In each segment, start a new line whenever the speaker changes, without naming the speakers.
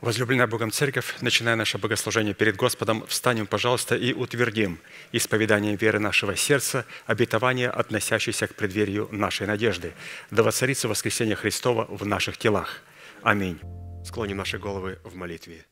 Возлюбленная Богом Церковь, начиная наше богослужение перед Господом, встанем, пожалуйста, и утвердим исповедание веры нашего сердца, обетование, относящееся к преддверию нашей надежды. Да воцарится воскресение Христова в наших телах. Аминь. Склоним наши головы в молитве.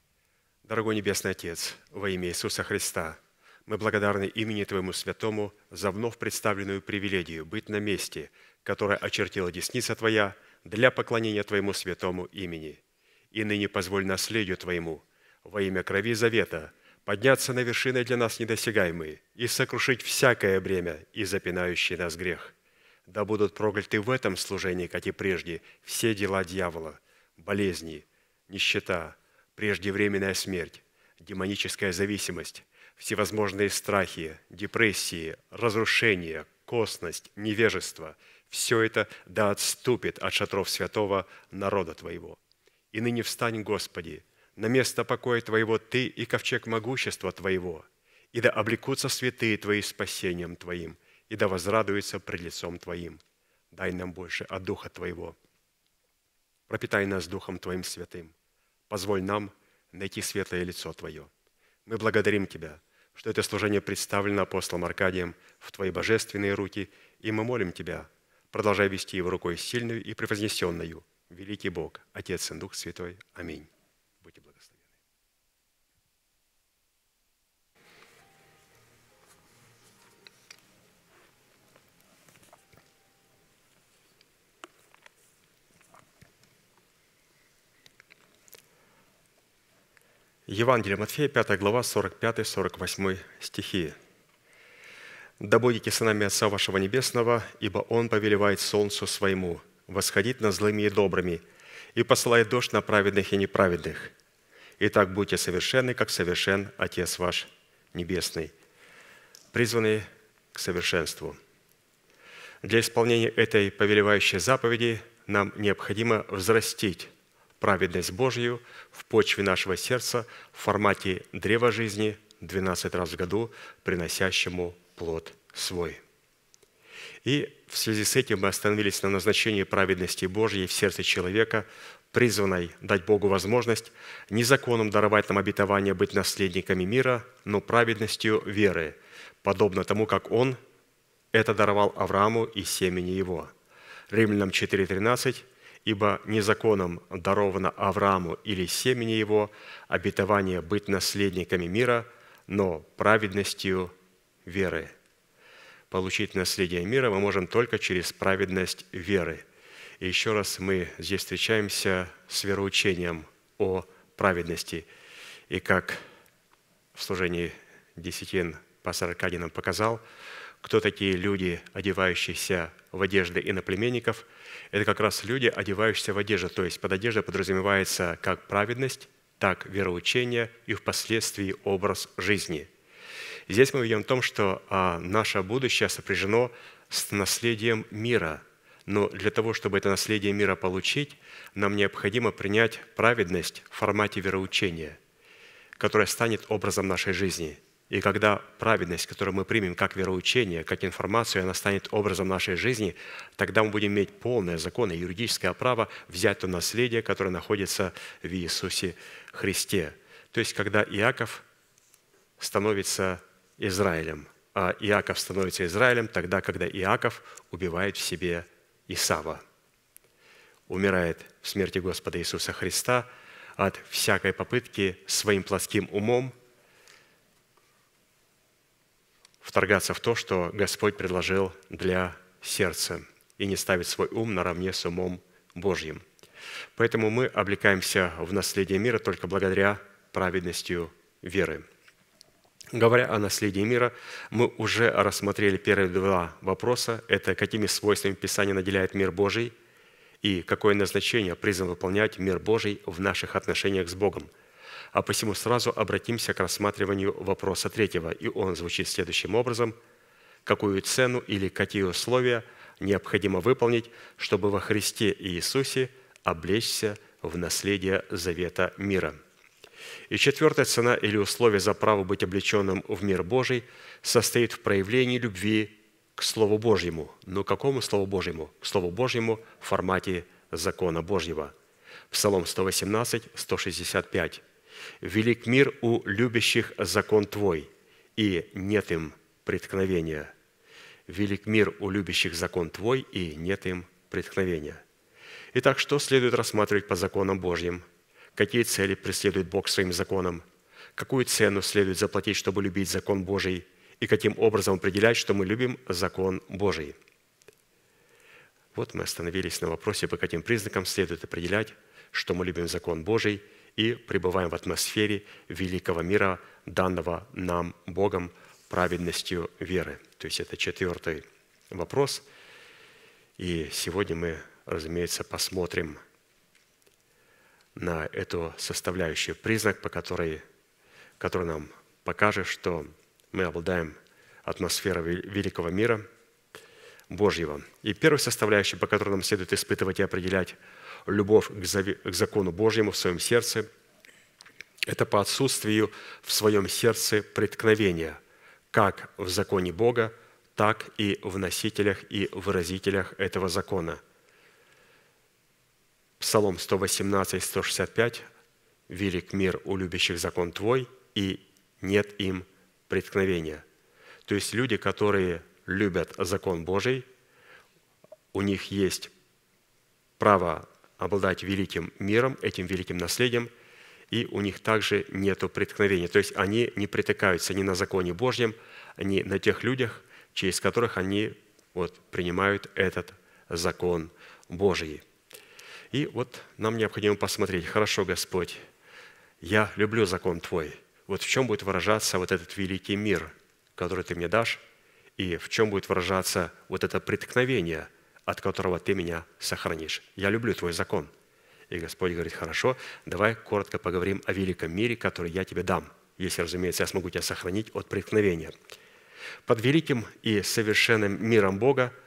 Дорогой Небесный Отец, во имя Иисуса Христа, мы благодарны имени Твоему Святому за вновь представленную привилегию быть на месте, которое очертила десница Твоя для поклонения Твоему Святому имени – и ныне позволь наследию Твоему, во имя крови завета, подняться на вершины для нас недосягаемые и сокрушить всякое бремя и запинающий нас грех. Да будут прокляты в этом служении, как и прежде, все дела дьявола, болезни, нищета, преждевременная смерть, демоническая зависимость, всевозможные страхи, депрессии, разрушение, косность, невежество – все это да отступит от шатров святого народа Твоего. И ныне встань, Господи, на место покоя Твоего Ты и ковчег могущества Твоего, и да облекутся святые Твои спасением Твоим, и да возрадуются пред лицом Твоим. Дай нам больше от Духа Твоего. Пропитай нас Духом Твоим святым. Позволь нам найти светлое лицо Твое. Мы благодарим Тебя, что это служение представлено апостолом Аркадием в Твои божественные руки, и мы молим Тебя, продолжай вести его рукой сильную и превознесенную – великий Бог, Отец и Дух Святой. Аминь. Будьте благословены. Евангелие Матфея, 5 глава, 45-48 стихи. «Да будете сынами Отца вашего Небесного, ибо Он повелевает солнцу своему, восходить на злыми и добрыми, и посылает дождь на праведных и неправедных. и так будьте совершенны, как совершен Отец ваш Небесный, призванный к совершенству. Для исполнения этой повелевающей заповеди нам необходимо взрастить праведность Божью в почве нашего сердца в формате древа жизни 12 раз в году, приносящему плод свой. И в связи с этим мы остановились на назначении праведности Божьей в сердце человека, призванной дать Богу возможность незаконным даровать нам обетование быть наследниками мира, но праведностью веры, подобно тому, как Он это даровал Аврааму и семени его. Римлянам 4.13 «Ибо незаконом даровано Аврааму или семени его обетование быть наследниками мира, но праведностью веры» получить наследие мира мы можем только через праведность веры. И еще раз мы здесь встречаемся с вероучением о праведности. И как в служении десятин пастор Аркадий нам показал, кто такие люди, одевающиеся в одежды иноплеменников, это как раз люди, одевающиеся в одежду. То есть под одеждой подразумевается как праведность, так вероучение и впоследствии образ жизни – Здесь мы видим в том, что а, наше будущее сопряжено с наследием мира. Но для того, чтобы это наследие мира получить, нам необходимо принять праведность в формате вероучения, которая станет образом нашей жизни. И когда праведность, которую мы примем как вероучение, как информацию, она станет образом нашей жизни, тогда мы будем иметь полное законное юридическое право взять то наследие, которое находится в Иисусе Христе. То есть, когда Иаков становится Израилем, а Иаков становится Израилем тогда, когда Иаков убивает в себе Исава. Умирает в смерти Господа Иисуса Христа от всякой попытки своим плоским умом вторгаться в то, что Господь предложил для сердца, и не ставить свой ум наравне с умом Божьим. Поэтому мы облекаемся в наследие мира только благодаря праведностью веры. Говоря о наследии мира, мы уже рассмотрели первые два вопроса. Это какими свойствами Писание наделяет мир Божий и какое назначение призван выполнять мир Божий в наших отношениях с Богом. А посему сразу обратимся к рассматриванию вопроса третьего, и он звучит следующим образом. Какую цену или какие условия необходимо выполнить, чтобы во Христе Иисусе облечься в наследие завета мира – и четвертая цена или условие за право быть облеченным в мир Божий состоит в проявлении любви к Слову Божьему. Но какому Слову Божьему? К Слову Божьему в формате закона Божьего. Псалом 118, 165. «Велик мир у любящих закон Твой, и нет им преткновения». «Велик мир у любящих закон Твой, и нет им преткновения». Итак, что следует рассматривать по законам Божьим – какие цели преследует Бог своим законом, какую цену следует заплатить, чтобы любить закон Божий, и каким образом определять, что мы любим закон Божий. Вот мы остановились на вопросе, по каким признакам следует определять, что мы любим закон Божий и пребываем в атмосфере великого мира, данного нам Богом праведностью веры. То есть это четвертый вопрос. И сегодня мы, разумеется, посмотрим – на эту составляющую, признак, по которой, который нам покажет, что мы обладаем атмосферой великого мира Божьего. И первая составляющая, по которой нам следует испытывать и определять любовь к, зави... к закону Божьему в своем сердце, это по отсутствию в своем сердце преткновения, как в законе Бога, так и в носителях и выразителях этого закона – Псалом 118, 165. «Велик мир у любящих закон Твой, и нет им преткновения». То есть люди, которые любят закон Божий, у них есть право обладать великим миром, этим великим наследием, и у них также нет преткновения. То есть они не притыкаются ни на законе Божьем, ни на тех людях, через которых они вот, принимают этот закон Божий. И вот нам необходимо посмотреть, хорошо, Господь, я люблю закон Твой. Вот в чем будет выражаться вот этот великий мир, который Ты мне дашь, и в чем будет выражаться вот это преткновение, от которого Ты меня сохранишь. Я люблю Твой закон. И Господь говорит, хорошо, давай коротко поговорим о великом мире, который я тебе дам, если, разумеется, я смогу тебя сохранить от преткновения. Под великим и совершенным миром Бога –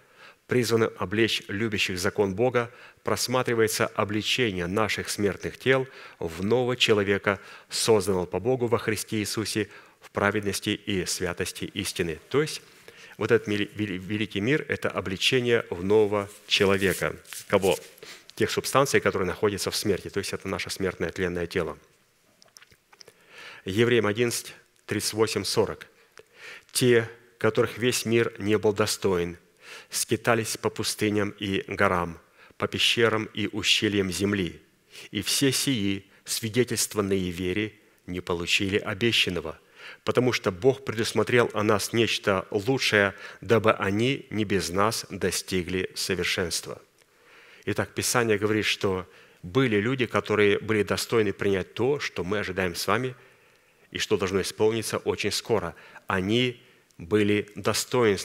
призваны облечь любящих закон Бога, просматривается обличение наших смертных тел в нового человека, созданного по Богу во Христе Иисусе в праведности и святости истины. То есть вот этот великий мир – это обличение в нового человека. Кого? Тех субстанций, которые находятся в смерти. То есть это наше смертное тленное тело. Евреям 11, 38, 40. «Те, которых весь мир не был достоин – скитались по пустыням и горам, по пещерам и ущельям земли, и все сии, свидетельствованные вере, не получили обещанного, потому что Бог предусмотрел о нас нечто лучшее, дабы они не без нас достигли совершенства». Итак, Писание говорит, что были люди, которые были достойны принять то, что мы ожидаем с вами, и что должно исполниться очень скоро. Они были достойны,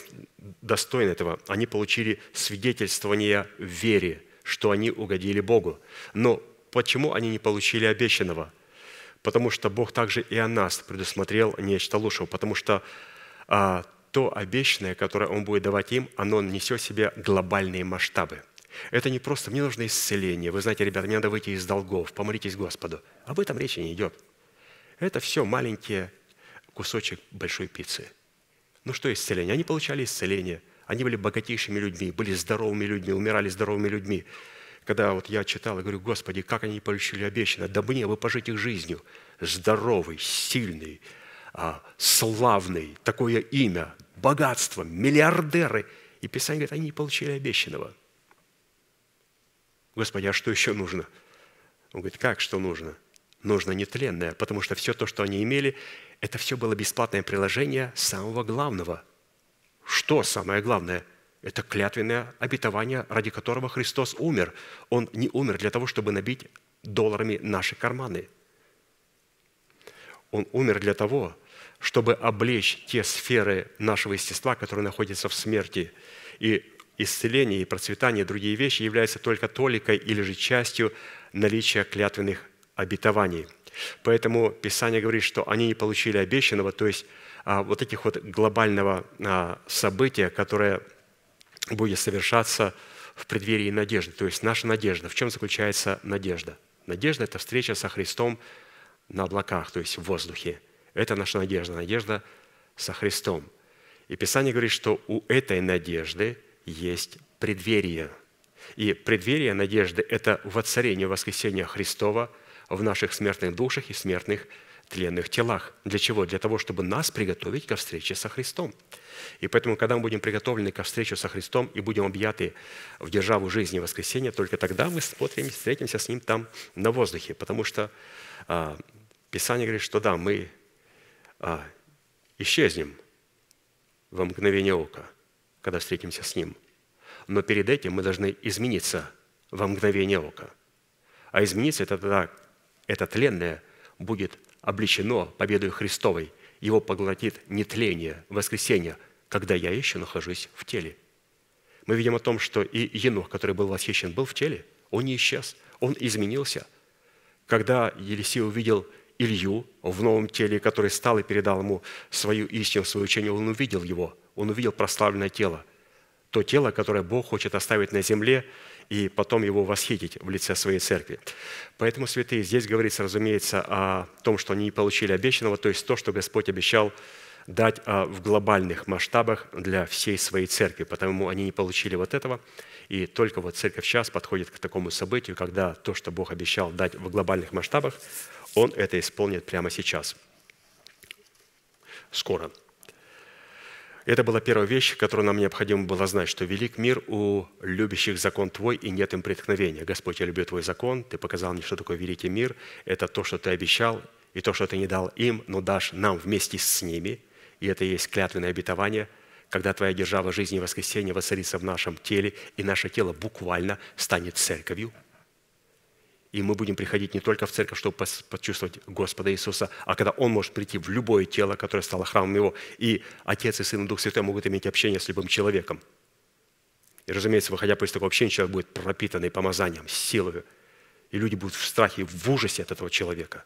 достойны этого. Они получили свидетельствование в вере, что они угодили Богу. Но почему они не получили обещанного? Потому что Бог также и о нас предусмотрел нечто лучшего, потому что а, то обещанное, которое Он будет давать им, оно несет в себе глобальные масштабы. Это не просто «мне нужно исцеление», вы знаете, ребята, мне надо выйти из долгов, помолитесь Господу. Об этом речи не идет. Это все маленький кусочек большой пиццы. Ну что исцеление? Они получали исцеление. Они были богатейшими людьми, были здоровыми людьми, умирали здоровыми людьми. Когда вот я читал, я говорю, Господи, как они получили обещанное? Да мне бы пожить их жизнью. Здоровый, сильный, а, славный, такое имя, богатство, миллиардеры. И Писание говорит, они не получили обещанного. Господи, а что еще нужно? Он говорит, как что нужно? Нужно нетленное, потому что все то, что они имели, это все было бесплатное приложение самого главного. Что самое главное? Это клятвенное обетование, ради которого Христос умер. Он не умер для того, чтобы набить долларами наши карманы. Он умер для того, чтобы облечь те сферы нашего естества, которые находятся в смерти. И исцеление и процветание и другие вещи являются только толикой или же частью наличия клятвенных обетований – Поэтому Писание говорит, что они не получили обещанного, то есть а, вот этих вот глобального а, события, которое будет совершаться в преддверии надежды. То есть наша надежда. В чем заключается надежда? Надежда – это встреча со Христом на облаках, то есть в воздухе. Это наша надежда, надежда со Христом. И Писание говорит, что у этой надежды есть преддверие. И преддверие надежды – это воцарение воскресения Христова – в наших смертных душах и смертных тленных телах. Для чего? Для того, чтобы нас приготовить ко встрече со Христом. И поэтому, когда мы будем приготовлены ко встрече со Христом и будем объяты в державу жизни воскресения, только тогда мы смотрим, встретимся с Ним там на воздухе. Потому что а, Писание говорит, что да, мы а, исчезнем во мгновение ока, когда встретимся с Ним. Но перед этим мы должны измениться во мгновение ока. А измениться – это тогда, это тленное будет обличено победой Христовой. Его поглотит не тление воскресение, когда я еще нахожусь в теле. Мы видим о том, что и Енух, который был восхищен, был в теле, он не исчез, он изменился. Когда Елисей увидел Илью в новом теле, который стал и передал ему свою истину, свое учение, он увидел его, он увидел прославленное тело, то тело, которое Бог хочет оставить на земле, и потом его восхитить в лице своей церкви. Поэтому, святые, здесь говорится, разумеется, о том, что они не получили обещанного, то есть то, что Господь обещал дать а, в глобальных масштабах для всей своей церкви, потому они не получили вот этого. И только вот церковь сейчас подходит к такому событию, когда то, что Бог обещал дать в глобальных масштабах, Он это исполнит прямо сейчас, скоро. Это была первая вещь, которую нам необходимо было знать, что велик мир у любящих закон Твой, и нет им преткновения. Господь, я люблю Твой закон, Ты показал мне, что такое великий мир. Это то, что Ты обещал, и то, что Ты не дал им, но дашь нам вместе с ними. И это и есть клятвенное обетование, когда Твоя держава жизни и воскресения воцарится в нашем теле, и наше тело буквально станет церковью – и мы будем приходить не только в церковь, чтобы почувствовать Господа Иисуса, а когда Он может прийти в любое тело, которое стало храмом Его. И Отец и Сын и Дух Святой могут иметь общение с любым человеком. И, разумеется, выходя после такого общения, человек будет пропитанный помазанием, силой. И люди будут в страхе, в ужасе от этого человека.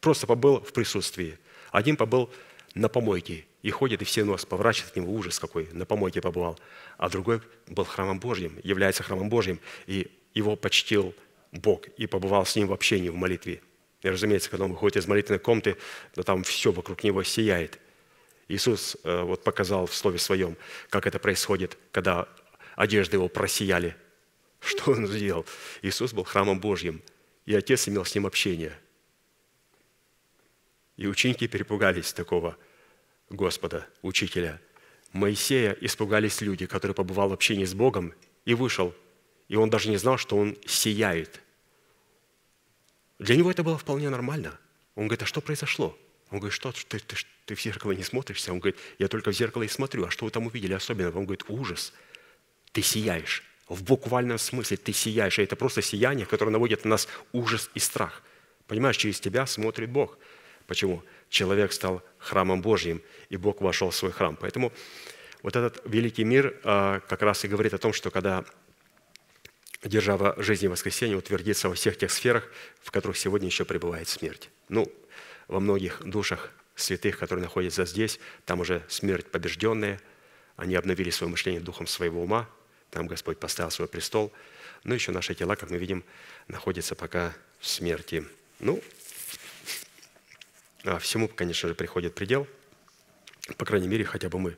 Просто побыл в присутствии. Один побыл на помойке и ходит, и все нос поворачивает от него, ужас какой, на помойке побывал. А другой был храмом Божьим, является храмом Божьим, и его почтил Бог и побывал с ним в общении, в молитве. И, разумеется, когда он выходит из молитвенной комнаты, то там все вокруг него сияет. Иисус э, вот показал в Слове Своем, как это происходит, когда одежды его просияли. Что он сделал? Иисус был храмом Божьим, и Отец имел с ним общение. И ученики перепугались такого Господа, Учителя. Моисея испугались люди, который побывал в общении с Богом и вышел. И он даже не знал, что он сияет. Для него это было вполне нормально. Он говорит, а что произошло? Он говорит, что ты, ты, ты в зеркало не смотришься? Он говорит, я только в зеркало и смотрю. А что вы там увидели особенного? Он говорит, ужас. Ты сияешь. В буквальном смысле ты сияешь. И это просто сияние, которое наводит на нас ужас и страх. Понимаешь, через тебя смотрит Бог. Почему? Человек стал храмом Божьим, и Бог вошел в свой храм. Поэтому вот этот великий мир а, как раз и говорит о том, что когда держава жизни и воскресения утвердится во всех тех сферах, в которых сегодня еще пребывает смерть. Ну, во многих душах святых, которые находятся здесь, там уже смерть побежденная, они обновили свое мышление духом своего ума, там Господь поставил свой престол, но ну, еще наши тела, как мы видим, находятся пока в смерти. Ну, а всему, конечно же, приходит предел. По крайней мере, хотя бы мы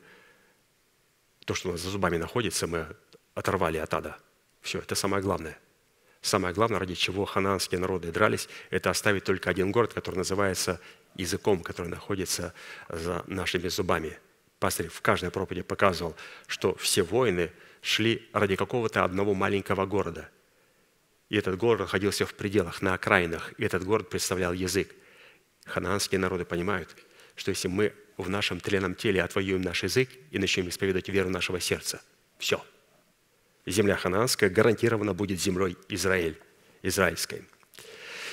то, что у нас за зубами находится, мы оторвали от ада – все, это самое главное. Самое главное, ради чего хананские народы дрались, это оставить только один город, который называется языком, который находится за нашими зубами. Пастор в каждой проповеди показывал, что все воины шли ради какого-то одного маленького города. И этот город находился в пределах, на окраинах, и этот город представлял язык. Ханаанские народы понимают, что если мы в нашем тленном теле отвоюем наш язык и начнем исповедовать веру нашего сердца, все – земля ханаанская гарантированно будет землей Израиль, израильской.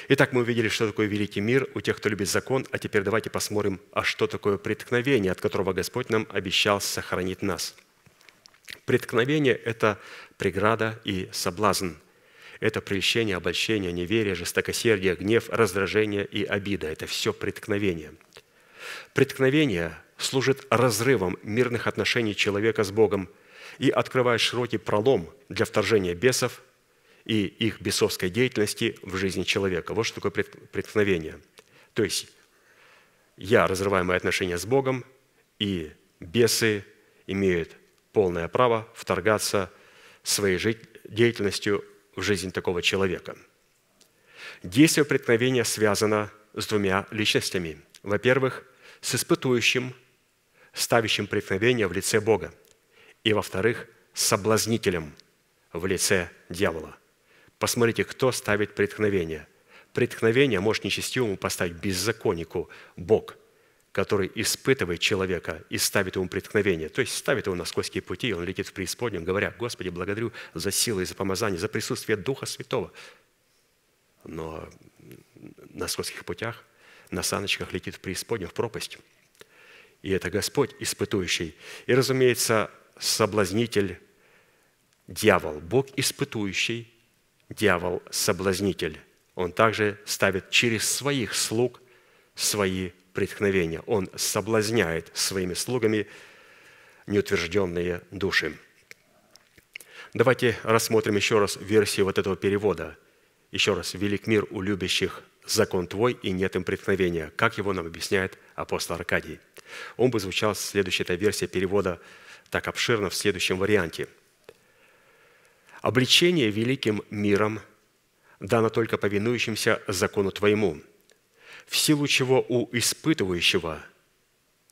Итак, мы увидели, что такое великий мир у тех, кто любит закон, а теперь давайте посмотрим, а что такое преткновение, от которого Господь нам обещал сохранить нас. Преткновение – это преграда и соблазн. Это прельщение, обольщение, неверие, жестокосердие, гнев, раздражение и обида. Это все преткновение. Преткновение служит разрывом мирных отношений человека с Богом – и открывает широкий пролом для вторжения бесов и их бесовской деятельности в жизни человека. Вот что такое преткновение. То есть я разрываю мои отношения с Богом, и бесы имеют полное право вторгаться своей деятельностью в жизнь такого человека. Действие преткновения связано с двумя личностями. Во-первых, с испытующим, ставящим преткновение в лице Бога – и, во-вторых, соблазнителем в лице дьявола. Посмотрите, кто ставит преткновение. Преткновение может нечестивому поставить беззаконнику Бог, который испытывает человека и ставит ему преткновение, то есть ставит его на скользкие пути, и он летит в преисподнюю, говоря, «Господи, благодарю за силу и за помазание, за присутствие Духа Святого». Но на скользких путях, на саночках летит в преисподнюю, в пропасть. И это Господь, испытующий. И, разумеется, соблазнитель, дьявол, Бог испытующий, дьявол, соблазнитель. Он также ставит через своих слуг свои преткновения. Он соблазняет своими слугами неутвержденные души. Давайте рассмотрим еще раз версию вот этого перевода. Еще раз, «Велик мир у любящих закон твой, и нет им преткновения», как его нам объясняет апостол Аркадий. Он бы звучал, следующая эта версия перевода – так обширно в следующем варианте. «Обличение великим миром дано только повинующимся закону Твоему, в силу чего у испытывающего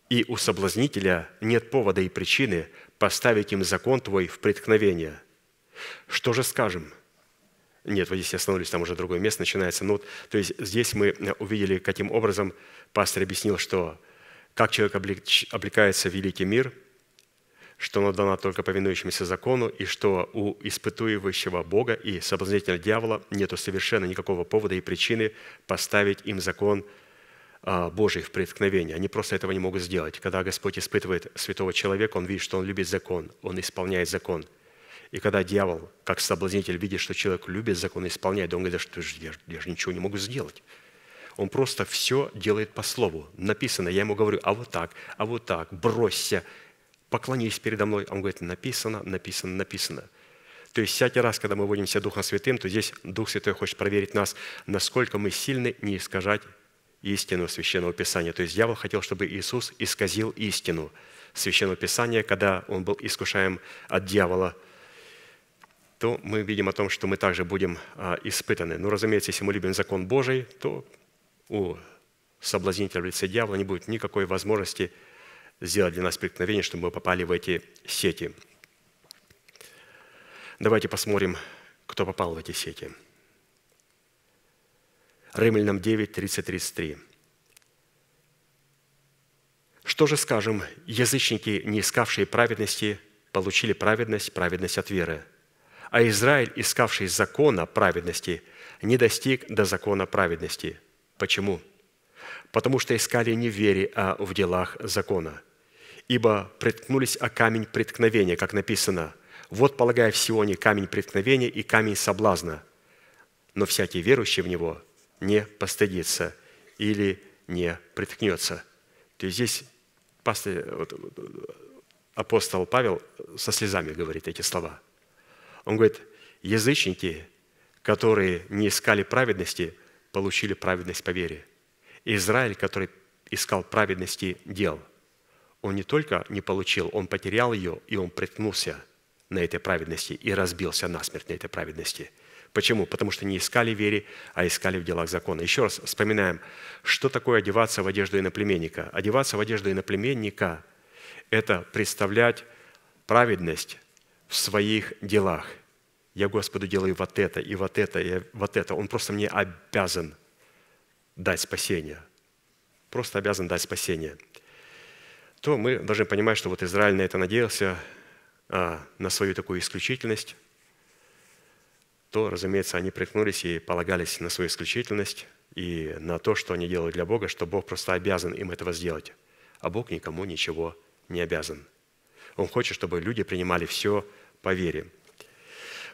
и у соблазнителя нет повода и причины поставить им закон Твой в преткновение. Что же скажем?» Нет, вот здесь остановились, там уже другое место начинается. Ну, то есть здесь мы увидели, каким образом пастор объяснил, что как человек облекается в великий мир – что оно дано только повинующимся закону, и что у испытующего Бога и соблазнительного дьявола нету совершенно никакого повода и причины поставить им закон а, Божий в преткновение. Они просто этого не могут сделать. Когда Господь испытывает святого человека, он видит, что он любит закон, он исполняет закон. И когда дьявол, как соблазнитель, видит, что человек любит закон и исполняет, он говорит, что я же, я же ничего не могу сделать. Он просто все делает по слову. Написано, я ему говорю, а вот так, а вот так, бросься поклонись передо мной. А он говорит, написано, написано, написано. То есть всякий раз, когда мы водимся Духом Святым, то здесь Дух Святой хочет проверить нас, насколько мы сильны не искажать истину Священного Писания. То есть дьявол хотел, чтобы Иисус исказил истину Священного Писания, когда он был искушаем от дьявола, то мы видим о том, что мы также будем а, испытаны. Но, ну, разумеется, если мы любим закон Божий, то у соблазнителя в лице дьявола не будет никакой возможности сделать для нас преткновение, чтобы мы попали в эти сети. Давайте посмотрим, кто попал в эти сети. Римлянам 9, 30, 33. Что же скажем, язычники, не искавшие праведности, получили праведность, праведность от веры. А Израиль, искавший закона праведности, не достиг до закона праведности. Почему? Потому что искали не в вере, а в делах закона – ибо приткнулись о камень преткновения, как написано, «Вот, полагая в Сионе камень преткновения и камень соблазна, но всякий верующий в него не постыдится или не приткнется». То есть здесь пастор, вот, апостол Павел со слезами говорит эти слова. Он говорит, язычники, которые не искали праведности, получили праведность по вере. Израиль, который искал праведности дел – он не только не получил, он потерял ее, и он приткнулся на этой праведности и разбился насмерть на этой праведности. Почему? Потому что не искали вере, а искали в делах закона. Еще раз вспоминаем, что такое одеваться в одежду иноплеменника. Одеваться в одежду иноплеменника – это представлять праведность в своих делах. Я Господу делаю вот это, и вот это, и вот это. Он просто мне обязан дать спасение. Просто обязан дать спасение – то мы должны понимать, что вот Израиль на это надеялся, а, на свою такую исключительность, то, разумеется, они приткнулись и полагались на свою исключительность и на то, что они делают для Бога, что Бог просто обязан им этого сделать. А Бог никому ничего не обязан. Он хочет, чтобы люди принимали все по вере.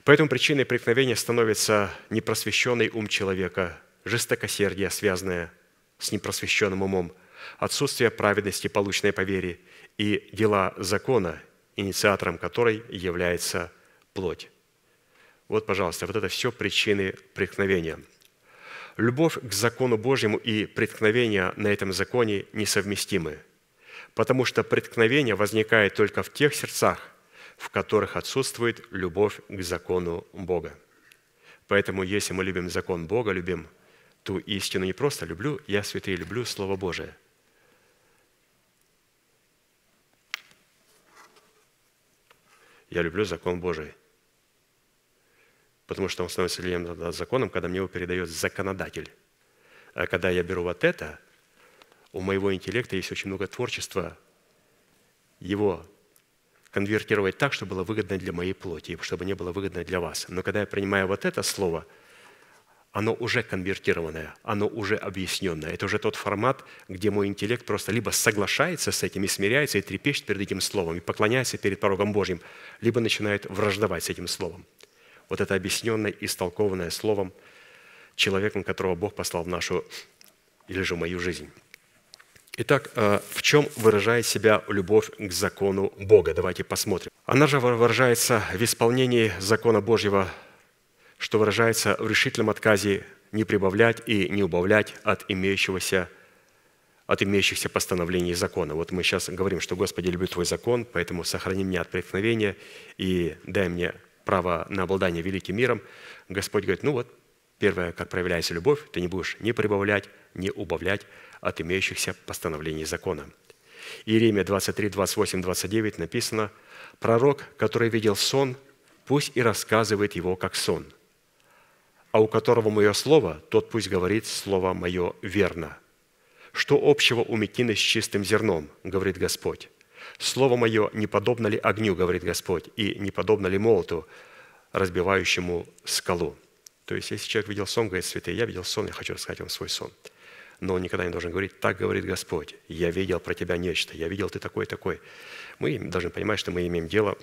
Поэтому причиной преткновения становится непросвещенный ум человека, жестокосердие, связанное с непросвещенным умом – отсутствие праведности, полученной по вере, и дела закона, инициатором которой является плоть. Вот, пожалуйста, вот это все причины преткновения. Любовь к закону Божьему и преткновение на этом законе несовместимы, потому что преткновение возникает только в тех сердцах, в которых отсутствует любовь к закону Бога. Поэтому, если мы любим закон Бога, любим ту истину не просто люблю, я святые люблю Слово Божие – Я люблю закон Божий. Потому что он становится лием законом, когда мне его передает законодатель. А когда я беру вот это, у моего интеллекта есть очень много творчества его конвертировать так, чтобы было выгодно для моей плоти, чтобы не было выгодно для вас. Но когда я принимаю вот это слово – оно уже конвертированное, оно уже объясненное. Это уже тот формат, где мой интеллект просто либо соглашается с этим и смиряется, и трепещет перед этим словом, и поклоняется перед порогом Божьим, либо начинает враждовать с этим словом. Вот это объясненное, истолкованное словом, человеком, которого Бог послал в нашу или же в мою жизнь. Итак, э, в чем выражает себя любовь к закону Бога? Давайте посмотрим. Она же выражается в исполнении закона Божьего что выражается в решительном отказе не прибавлять и не убавлять от имеющегося от имеющихся постановлений закона. Вот мы сейчас говорим, что Господи, люблю Твой закон, поэтому сохрани меня от преткновения и дай мне право на обладание великим миром. Господь говорит, ну вот, первое, как проявляется любовь, ты не будешь ни прибавлять, ни убавлять от имеющихся постановлений закона. Иеремия 23, 28, 29 написано, «Пророк, который видел сон, пусть и рассказывает его как сон – а у которого мое слово, тот пусть говорит слово мое верно. Что общего у мекины с чистым зерном, говорит Господь? Слово мое не подобно ли огню, говорит Господь, и не подобно ли молоту, разбивающему скалу? То есть, если человек видел сон, говорит, святые, я видел сон, я хочу рассказать вам свой сон. Но он никогда не должен говорить, так говорит Господь, я видел про тебя нечто, я видел ты такой-такой. Мы должны понимать, что мы имеем дело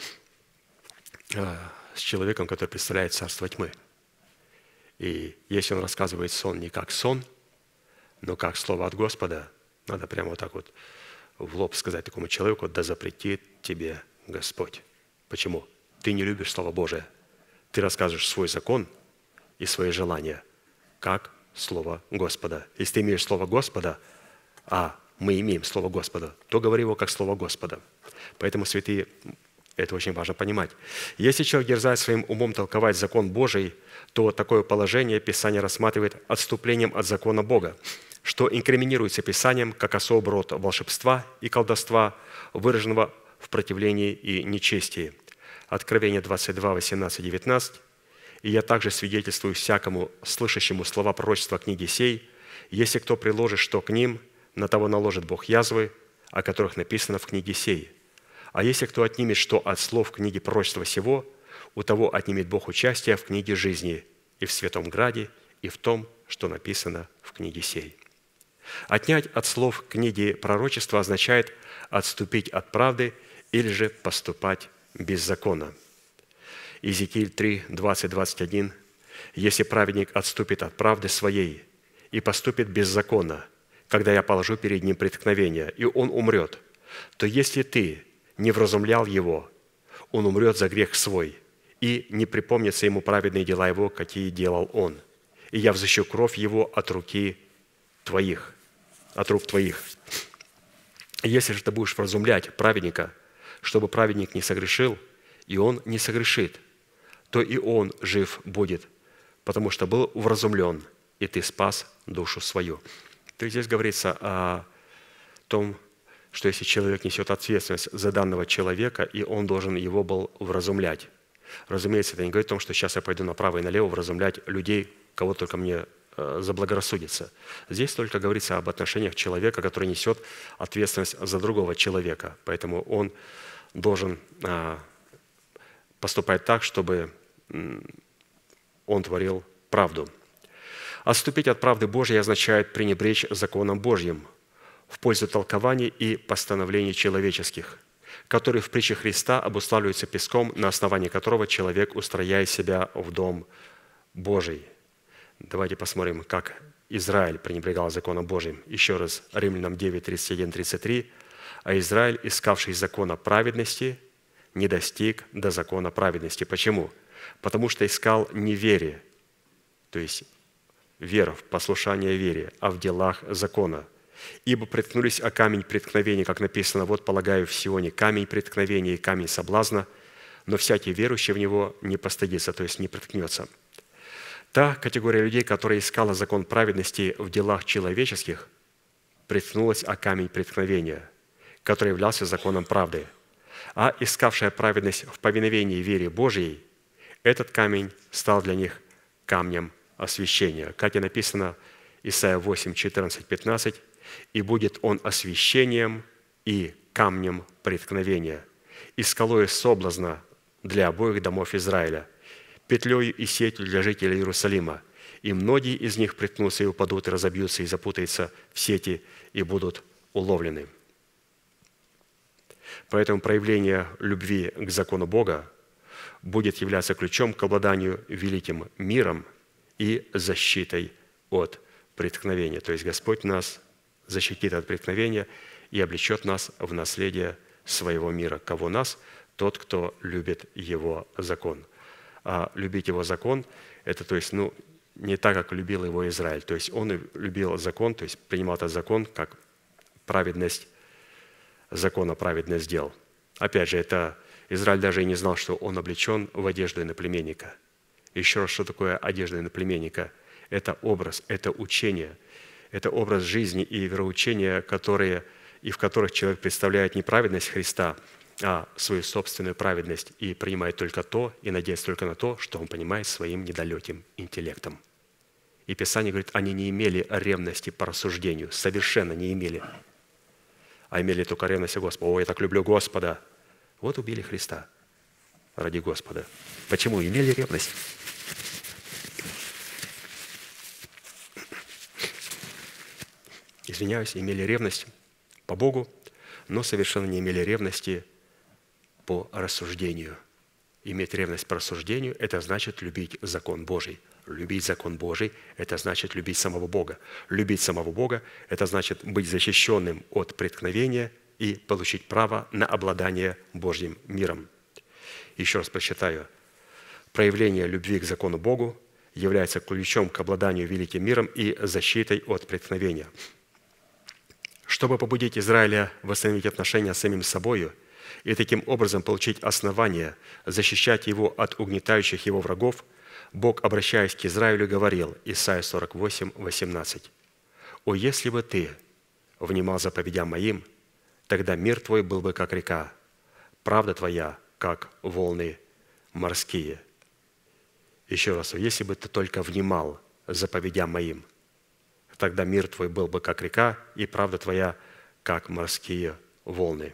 а, с человеком, который представляет царство тьмы – и если он рассказывает сон не как сон, но как слово от Господа, надо прямо вот так вот в лоб сказать такому человеку, да запретит тебе Господь. Почему? Ты не любишь Слово Божие. Ты рассказываешь свой закон и свои желания, как Слово Господа. Если ты имеешь Слово Господа, а мы имеем Слово Господа, то говори его как Слово Господа. Поэтому, святые, это очень важно понимать. Если человек дерзает своим умом толковать закон Божий, то такое положение Писание рассматривает отступлением от закона Бога, что инкриминируется Писанием как особый род волшебства и колдовства, выраженного в противлении и нечестии. Откровение 22, 18, 19. «И я также свидетельствую всякому, слышащему слова пророчества книги сей, если кто приложит что к ним, на того наложит Бог язвы, о которых написано в книге сей. А если кто отнимет что от слов книги пророчества сего, у того отнимет Бог участие в книге жизни и в Святом Граде, и в том, что написано в книге сей». Отнять от слов книги пророчества означает отступить от правды или же поступать без закона. Иезекииль 3, 20, 21. «Если праведник отступит от правды своей и поступит без закона, когда я положу перед ним преткновение, и он умрет, то если ты не вразумлял его, он умрет за грех свой, и не припомнятся ему праведные дела его, какие делал он. И я взыщу кровь его от руки твоих, от рук твоих. Если же ты будешь вразумлять праведника, чтобы праведник не согрешил, и он не согрешит, то и он жив будет, потому что был вразумлен, и ты спас душу свою». То есть здесь говорится о том, что если человек несет ответственность за данного человека, и он должен его был вразумлять. Разумеется, это не говорит о том, что сейчас я пойду направо и налево вразумлять людей, кого только мне э, заблагорассудится. Здесь только говорится об отношениях человека, который несет ответственность за другого человека. Поэтому он должен а, поступать так, чтобы он творил правду. Отступить от правды Божьей означает пренебречь законом Божьим, в пользу толкований и постановлений человеческих, которые в притче Христа обуславливаются песком, на основании которого человек устрояет себя в дом Божий. Давайте посмотрим, как Израиль пренебрегал законом Божьим. Еще раз, Римлянам 9, 31, 33. «А Израиль, искавший закона праведности, не достиг до закона праведности». Почему? Потому что искал неверие, то есть вера в послушание вере, а в делах закона – Ибо приткнулись о камень преткновения, как написано, вот полагаю в Сионе, камень преткновения и камень соблазна, но всякий верующий в него не постыдится, то есть не приткнется. Та категория людей, которая искала закон праведности в делах человеческих, приткнулась о камень преткновения, который являлся законом правды. А искавшая праведность в повиновении вере Божьей, этот камень стал для них камнем освящения. Как и написано Исайя 8, 14, 15, и будет он освящением и камнем преткновения, и скалой соблазна для обоих домов Израиля, петлею и сетью для жителей Иерусалима, и многие из них приткнутся и упадут, и разобьются, и запутаются в сети, и будут уловлены». Поэтому проявление любви к закону Бога будет являться ключом к обладанию великим миром и защитой от преткновения. То есть Господь нас защитит от преткновения и облечет нас в наследие своего мира. Кого нас? Тот, кто любит его закон. А любить его закон – это, то есть, ну, не так, как любил его Израиль. То есть он любил закон, то есть принимал этот закон как праведность закона, праведность дел. Опять же, это Израиль даже и не знал, что он облечен в одежду иноплеменника. Еще раз, что такое одежда иноплеменника? Это образ, это учение – это образ жизни и вероучения, которые, и в которых человек представляет не праведность Христа, а свою собственную праведность и принимает только то и надеется только на то, что он понимает своим недалеким интеллектом. И Писание говорит, они не имели ревности по рассуждению, совершенно не имели, а имели только ревность о Господе. «О, я так люблю Господа!» Вот убили Христа ради Господа. Почему? Имели ревность. извиняюсь, имели ревность по Богу, но совершенно не имели ревности по рассуждению. Иметь ревность по рассуждению – это значит любить закон Божий. Любить закон Божий – это значит любить самого Бога. Любить самого Бога – это значит быть защищенным от преткновения и получить право на обладание Божьим миром. Еще раз прочитаю. Проявление любви к закону Богу является ключом к обладанию великим миром и защитой от преткновения чтобы побудить Израиля восстановить отношения с самим собою и таким образом получить основание защищать его от угнетающих его врагов, Бог, обращаясь к Израилю, говорил, Исайя 48, 18, «О, если бы ты внимал заповедям моим, тогда мир твой был бы как река, правда твоя, как волны морские». Еще раз, если бы ты только внимал заповедям моим – тогда мир твой был бы как река, и правда твоя, как морские волны».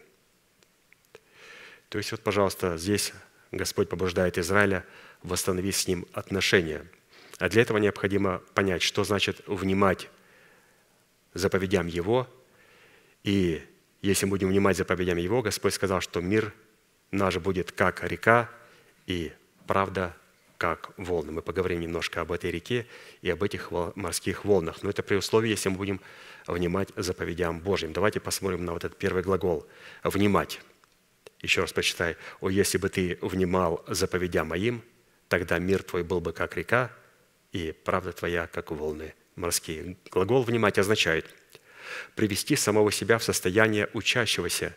То есть вот, пожалуйста, здесь Господь побуждает Израиля восстановить с ним отношения. А для этого необходимо понять, что значит внимать заповедям Его. И если будем внимать заповедям Его, Господь сказал, что мир наш будет как река, и правда как волны. Мы поговорим немножко об этой реке и об этих морских волнах. Но это при условии, если мы будем внимать заповедям Божьим. Давайте посмотрим на вот этот первый глагол «внимать». Еще раз прочитай. «О, если бы ты внимал заповедям моим, тогда мир твой был бы как река, и правда твоя, как волны морские». Глагол «внимать» означает привести самого себя в состояние учащегося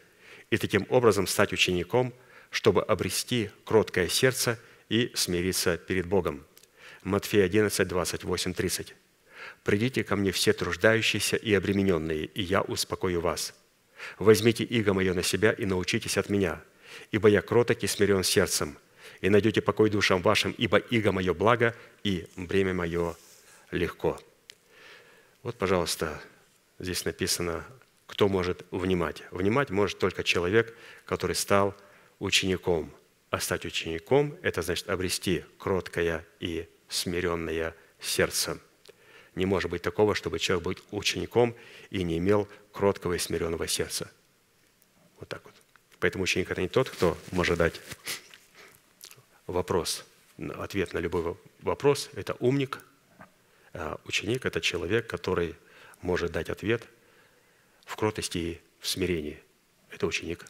и таким образом стать учеником, чтобы обрести кроткое сердце – и смириться перед Богом. Матфея 11, 28, 30. «Придите ко мне все труждающиеся и обремененные, и я успокою вас. Возьмите иго мое на себя и научитесь от меня, ибо я кроток и смирен сердцем, и найдете покой душам вашим, ибо иго мое благо и бремя мое легко». Вот, пожалуйста, здесь написано, кто может внимать. Внимать может только человек, который стал учеником – а стать учеником – это значит обрести кроткое и смиренное сердце. Не может быть такого, чтобы человек был учеником и не имел кроткого и смиренного сердца. Вот так вот. Поэтому ученик – это не тот, кто может дать вопрос, ответ на любой вопрос. Это умник. А ученик – это человек, который может дать ответ в кротости и в смирении. Это ученик.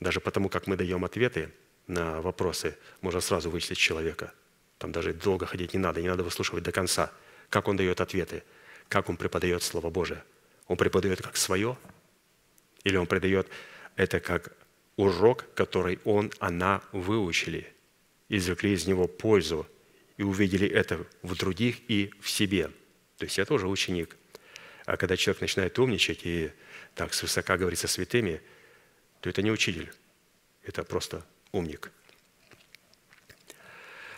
Даже потому, как мы даем ответы – на вопросы можно сразу вычислить человека. Там даже долго ходить не надо, не надо выслушивать до конца. Как он дает ответы, как он преподает Слово Божие. Он преподает как свое, или он преподает это как урок, который он, она выучили, извлекли из него пользу и увидели это в других и в себе. То есть я тоже ученик. А когда человек начинает умничать и так свысока говорить со святыми, то это не учитель, это просто умник.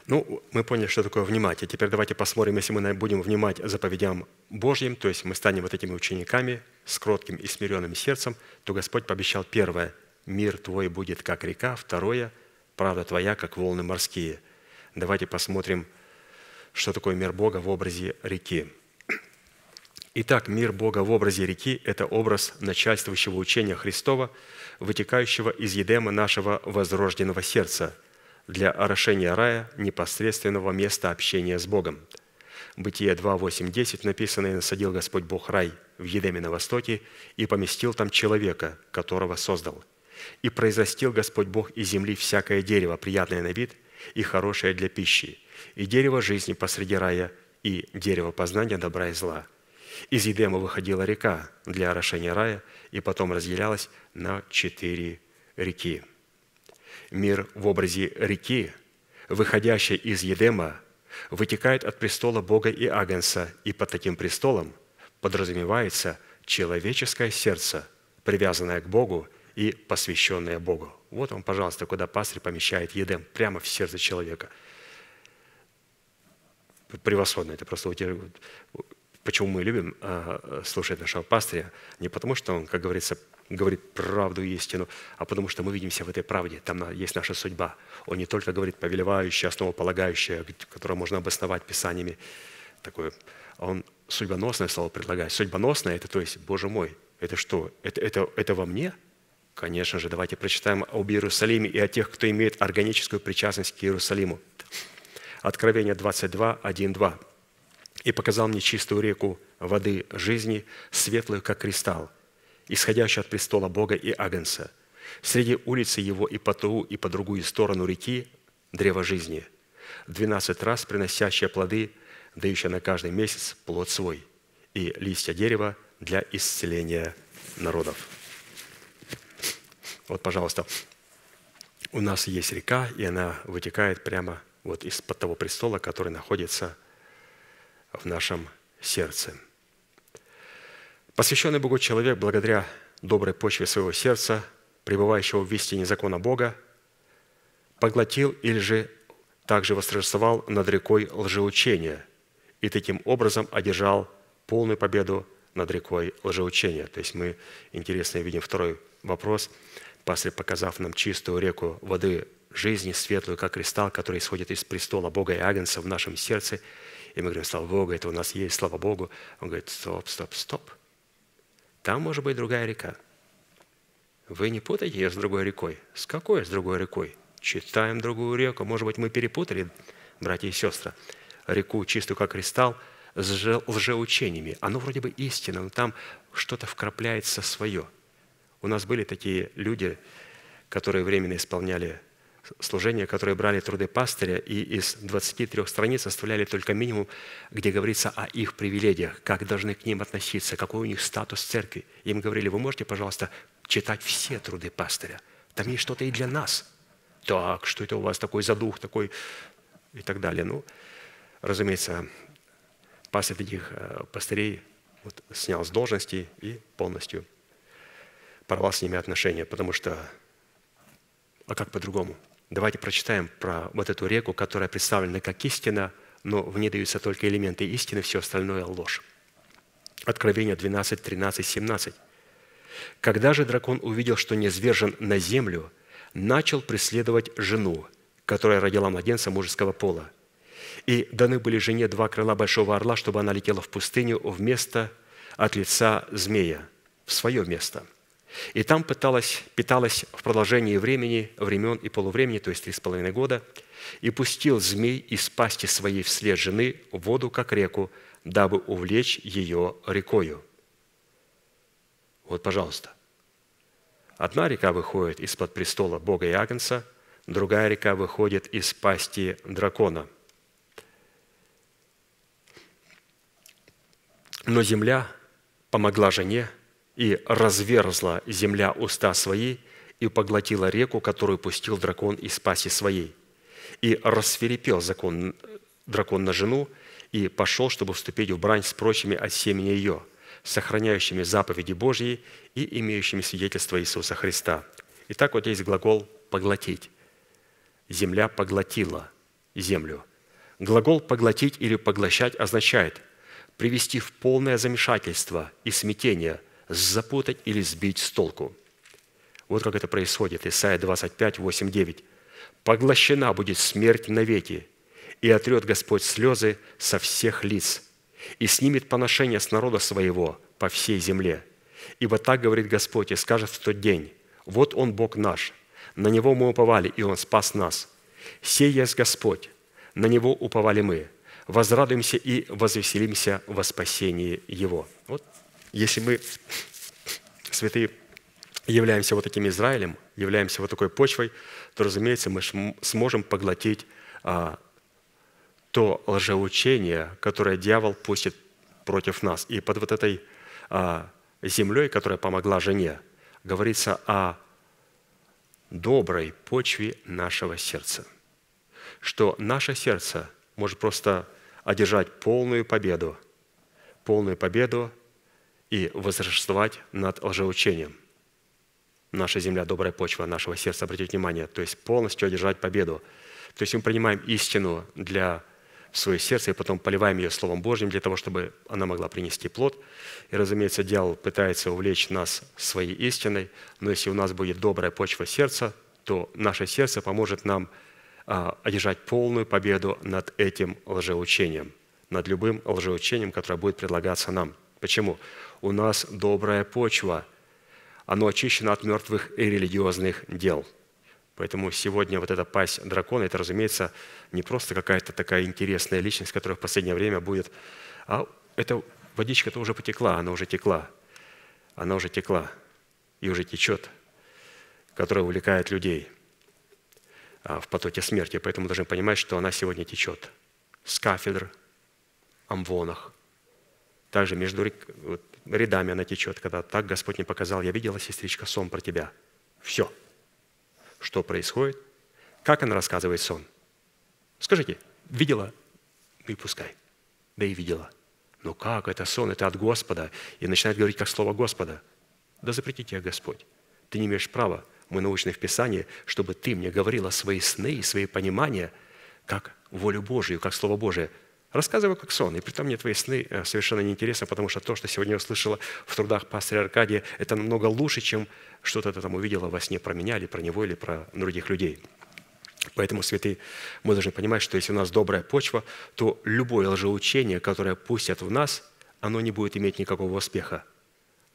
Ну, мы поняли, что такое внимать. И теперь давайте посмотрим, если мы будем внимать заповедям Божьим, то есть мы станем вот этими учениками с кротким и смиренным сердцем, то Господь пообещал первое – мир твой будет как река, второе – правда твоя, как волны морские. Давайте посмотрим, что такое мир Бога в образе реки. Итак, мир Бога в образе реки – это образ начальствующего учения Христова, вытекающего из едема нашего возрожденного сердца для орошения рая непосредственного места общения с Богом. Бытие 2, 8, 10 написано «И насадил Господь Бог рай в Едеме на востоке и поместил там человека, которого создал. И произрастил Господь Бог из земли всякое дерево, приятное на вид и хорошее для пищи, и дерево жизни посреди рая, и дерево познания добра и зла – из Едема выходила река для орошения рая и потом разделялась на четыре реки. Мир в образе реки, выходящей из Едема, вытекает от престола Бога и Иагенса, и под таким престолом подразумевается человеческое сердце, привязанное к Богу и посвященное Богу. Вот вам, пожалуйста, куда пастырь помещает Едем, прямо в сердце человека. Превосходно, это просто почему мы любим э, э, слушать нашего пастыря, не потому что он, как говорится, говорит правду и истину, а потому что мы видимся в этой правде, там есть наша судьба. Он не только говорит повелевающее, основополагающее, которое можно обосновать писаниями, такое, он судьбоносное слово предлагает. Судьбоносное – это то есть, Боже мой, это что? Это, это, это во мне? Конечно же, давайте прочитаем об Иерусалиме и о тех, кто имеет органическую причастность к Иерусалиму. Откровение 22, 1, 2 и показал мне чистую реку воды жизни, светлую, как кристалл, исходящую от престола Бога и Агнца. Среди улицы его и по ту, и по другую сторону реки – древо жизни, двенадцать раз приносящее плоды, дающее на каждый месяц плод свой, и листья дерева для исцеления народов. Вот, пожалуйста, у нас есть река, и она вытекает прямо вот из-под того престола, который находится в нашем сердце. Посвященный Богу человек, благодаря доброй почве своего сердца, пребывающего в истине закона Бога, поглотил или же также восторжествовал над рекой лжеучения и таким образом одержал полную победу над рекой лжеучения. То есть мы, интересно, видим второй вопрос. после показав нам чистую реку воды жизни, светлую, как кристалл, который исходит из престола Бога и Агнца в нашем сердце, и мы говорим, слава Богу, это у нас есть, слава Богу. Он говорит, стоп, стоп, стоп. Там может быть другая река. Вы не путайте ее с другой рекой. С какой с другой рекой? Читаем другую реку. Может быть, мы перепутали, братья и сестры, реку чистую, как кристалл, с лжеучениями. Оно вроде бы истинно, но там что-то вкрапляется свое. У нас были такие люди, которые временно исполняли служения, которые брали труды пастыря, и из 23 страниц оставляли только минимум, где говорится о их привилегиях, как должны к ним относиться, какой у них статус церкви. Им говорили, вы можете, пожалуйста, читать все труды пастыря. Там есть что-то и для нас. Так, что это у вас такой задух, такой и так далее. Ну, разумеется, пастырь таких э, пастырей вот, снял с должности и полностью порвал с ними отношения, потому что, а как по-другому? Давайте прочитаем про вот эту реку, которая представлена как истина, но в ней даются только элементы истины, все остальное – ложь. Откровение 12, 13, 17. «Когда же дракон увидел, что не звержен на землю, начал преследовать жену, которая родила младенца мужеского пола. И даны были жене два крыла большого орла, чтобы она летела в пустыню вместо от лица змея, в свое место. И там пыталась, питалась в продолжении времени, времен и полувремени, то есть три с половиной года, и пустил змей из пасти своей вслед жены в воду, как реку, дабы увлечь ее рекою. Вот, пожалуйста. Одна река выходит из-под престола Бога Иагнца, другая река выходит из пасти дракона. Но земля помогла жене – и разверзла земля уста свои, и поглотила реку, которую пустил дракон из паси своей. И рассверепел закон, дракон на жену, и пошел, чтобы вступить в брань с прочими от семени ее, сохраняющими заповеди Божьи и имеющими свидетельство Иисуса Христа. Итак, вот есть глагол «поглотить». Земля поглотила землю. Глагол «поглотить» или «поглощать» означает привести в полное замешательство и смятение – запутать или сбить с толку. Вот как это происходит. Исайя 25, 8, 9. «Поглощена будет смерть навеки, и отрет Господь слезы со всех лиц, и снимет поношение с народа своего по всей земле. Ибо так говорит Господь и скажет в тот день, вот Он Бог наш, на Него мы уповали, и Он спас нас. Сей есть Господь, на Него уповали мы, возрадуемся и возвеселимся во спасении Его». Вот если мы, святые, являемся вот таким Израилем, являемся вот такой почвой, то, разумеется, мы сможем поглотить а, то лжеучение, которое дьявол пустит против нас. И под вот этой а, землей, которая помогла жене, говорится о доброй почве нашего сердца. Что наше сердце может просто одержать полную победу, полную победу и возрастовать над лжеучением. Наша земля – добрая почва нашего сердца, обратите внимание, то есть полностью одержать победу. То есть мы принимаем истину для в свое сердце и потом поливаем ее Словом Божьим для того, чтобы она могла принести плод. И, разумеется, дьявол пытается увлечь нас своей истиной, но если у нас будет добрая почва сердца, то наше сердце поможет нам а, одержать полную победу над этим лжеучением, над любым лжеучением, которое будет предлагаться нам. Почему? у нас добрая почва. Оно очищено от мертвых и религиозных дел. Поэтому сегодня вот эта пасть дракона, это, разумеется, не просто какая-то такая интересная личность, которая в последнее время будет, а эта водичка-то уже потекла, она уже текла, она уже текла и уже течет, которая увлекает людей а, в потоке смерти. Поэтому должны понимать, что она сегодня течет с кафедр, амвонах, также между рядами она течет, когда так Господь не показал, я видела, сестричка, сон про тебя. Все. Что происходит? Как она рассказывает сон? Скажите, видела? Ну и пускай. Да и видела. Но как это сон? Это от Господа. И начинает говорить как слово Господа. Да запрети тебя, Господь. Ты не имеешь права. Мы научны в Писании, чтобы ты мне говорила свои сны и свои понимания, как волю Божию, как Слово Божие. Рассказываю как сон, и при том мне твои сны э, совершенно неинтересны, потому что то, что сегодня я услышала в трудах пастыря Аркадия, это намного лучше, чем что-то ты там увидела во сне про меня или про него, или про других людей. Поэтому, святые, мы должны понимать, что если у нас добрая почва, то любое лжеучение, которое пустят в нас, оно не будет иметь никакого успеха.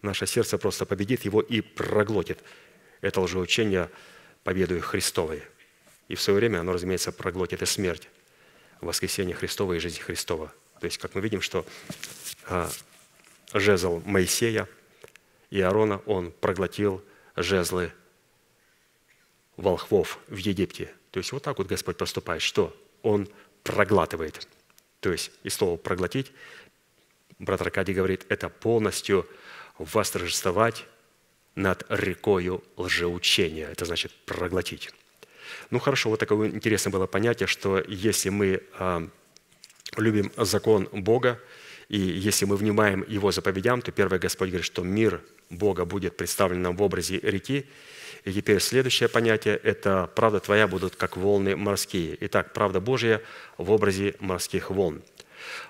Наше сердце просто победит его и проглотит. Это лжеучение победу Христовой. И в свое время оно, разумеется, проглотит и смерть воскресения Христова и жизни Христова. То есть, как мы видим, что а, жезл Моисея и Аарона, он проглотил жезлы волхвов в Египте. То есть вот так вот Господь поступает. Что? Он проглатывает. То есть и слово «проглотить», брат Аркадий говорит, это полностью восторжествовать над рекою лжеучения. Это значит проглотить. Ну хорошо, вот такое интересное было понятие, что если мы а, любим закон Бога, и если мы внимаем Его заповедям, то первый Господь говорит, что мир Бога будет представлен нам в образе реки. И теперь следующее понятие – это «правда твоя будут, как волны морские». Итак, правда Божья в образе морских волн.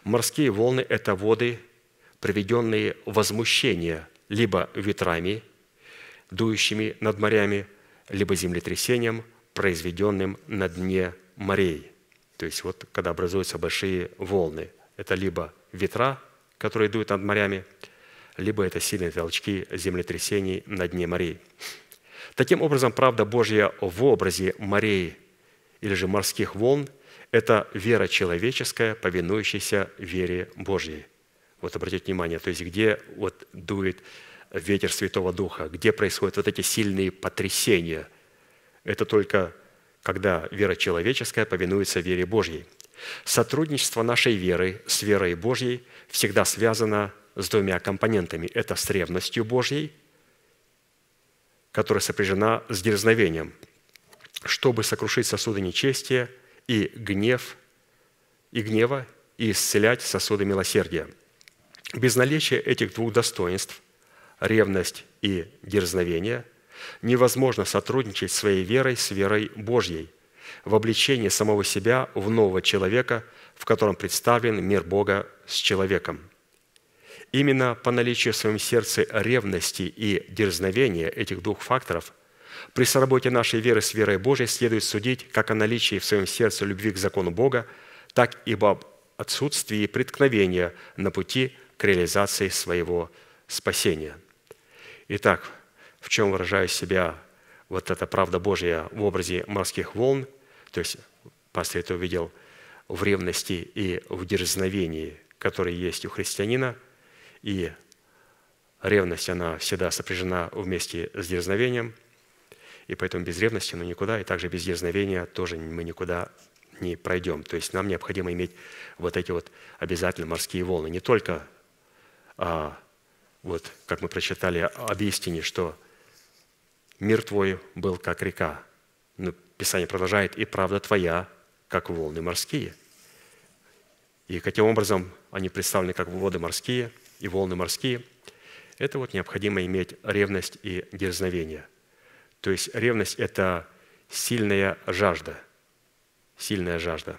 Морские волны – это воды, приведенные возмущение либо ветрами, дующими над морями, либо землетрясением – произведенным на дне морей. То есть вот когда образуются большие волны, это либо ветра, которые дуют над морями, либо это сильные толчки землетрясений на дне морей. Таким образом, правда Божья в образе морей или же морских волн – это вера человеческая, повинующаяся вере Божьей. Вот обратите внимание, то есть где вот дует ветер Святого Духа, где происходят вот эти сильные потрясения – это только когда вера человеческая повинуется вере Божьей. Сотрудничество нашей веры с верой Божьей всегда связано с двумя компонентами. Это с ревностью Божьей, которая сопряжена с дерзновением, чтобы сокрушить сосуды нечестия и гнев, и гнева, и исцелять сосуды милосердия. Без наличия этих двух достоинств, ревность и дерзновение – невозможно сотрудничать своей верой с верой Божьей в обличении самого себя в нового человека, в котором представлен мир Бога с человеком. Именно по наличию в своем сердце ревности и дерзновения этих двух факторов при сработе нашей веры с верой Божьей следует судить как о наличии в своем сердце любви к закону Бога, так и об отсутствии преткновения на пути к реализации своего спасения. Итак, в чем выражает себя вот эта правда Божья в образе морских волн, то есть пастор это увидел в ревности и в дерзновении, которые есть у христианина, и ревность, она всегда сопряжена вместе с дерзновением, и поэтому без ревности мы никуда, и также без дерзновения тоже мы никуда не пройдем. То есть нам необходимо иметь вот эти вот обязательно морские волны, не только а, вот, как мы прочитали об истине, что мир твой был как река. Но ну, Писание продолжает, и правда твоя, как волны морские. И каким образом они представлены как воды морские и волны морские, это вот необходимо иметь ревность и дерзновение. То есть ревность – это сильная жажда, сильная жажда.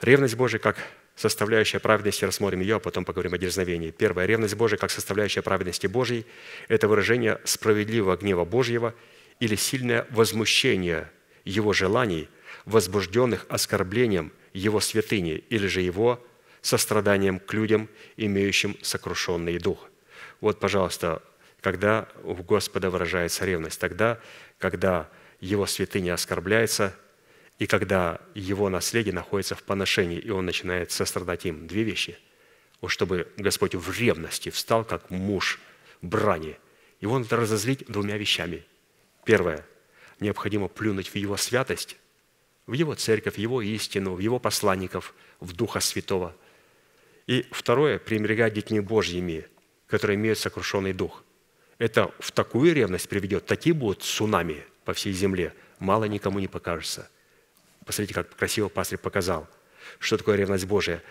Ревность Божия как составляющая праведности, рассмотрим ее, а потом поговорим о дерзновении. Первая Ревность Божия как составляющая праведности Божьей – это выражение справедливого гнева Божьего или сильное возмущение Его желаний, возбужденных оскорблением Его святыни или же Его состраданием к людям, имеющим сокрушенный дух. Вот, пожалуйста, когда у Господа выражается ревность, тогда, когда Его святыня оскорбляется – и когда его наследие находится в поношении, и он начинает сострадать им. Две вещи. Вот чтобы Господь в ревности встал, как муж брани. И он это разозлить двумя вещами. Первое. Необходимо плюнуть в его святость, в его церковь, в его истину, в его посланников, в Духа Святого. И второе – пренебрегать детьми Божьими, которые имеют сокрушенный дух. Это в такую ревность приведет, такие будут цунами по всей земле, мало никому не покажется – Посмотрите, как красиво пастырь показал, что такое ревность Божия.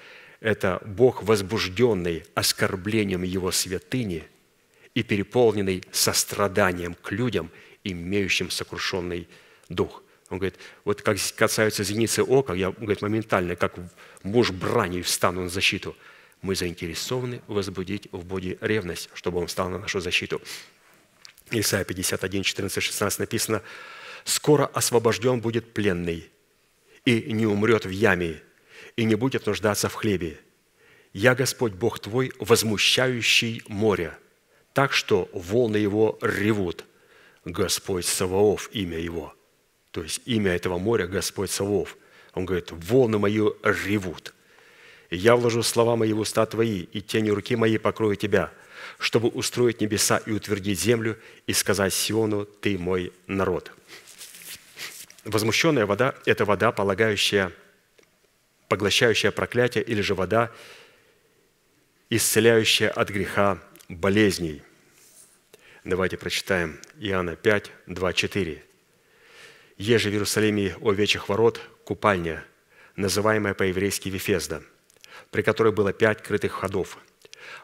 Это Бог, возбужденный оскорблением Его святыни и переполненный состраданием к людям, имеющим сокрушенный дух. Он говорит, вот как касаются зеницы ока, я, он говорит, моментально, как муж брани встану на защиту. Мы заинтересованы возбудить в Боге ревность, чтобы он встал на нашу защиту. Исайя 51, 14, 16 написано, «Скоро освобожден будет пленный, и не умрет в яме, и не будет нуждаться в хлебе. Я Господь Бог твой, возмущающий море, так что волны его ревут. Господь Саваоф – имя его». То есть имя этого моря – Господь Саваоф. Он говорит, «Волны мои ревут». «Я вложу слова мои в уста твои, и тени руки мои покрою тебя, чтобы устроить небеса и утвердить землю, и сказать Сиону, ты мой народ». Возмущенная вода – это вода, полагающая, поглощающая проклятие, или же вода, исцеляющая от греха болезней. Давайте прочитаем Иоанна 5, 2, 4. «Еже в Иерусалиме овечьих ворот купальня, называемая по-еврейски Вифезда, при которой было пять крытых ходов.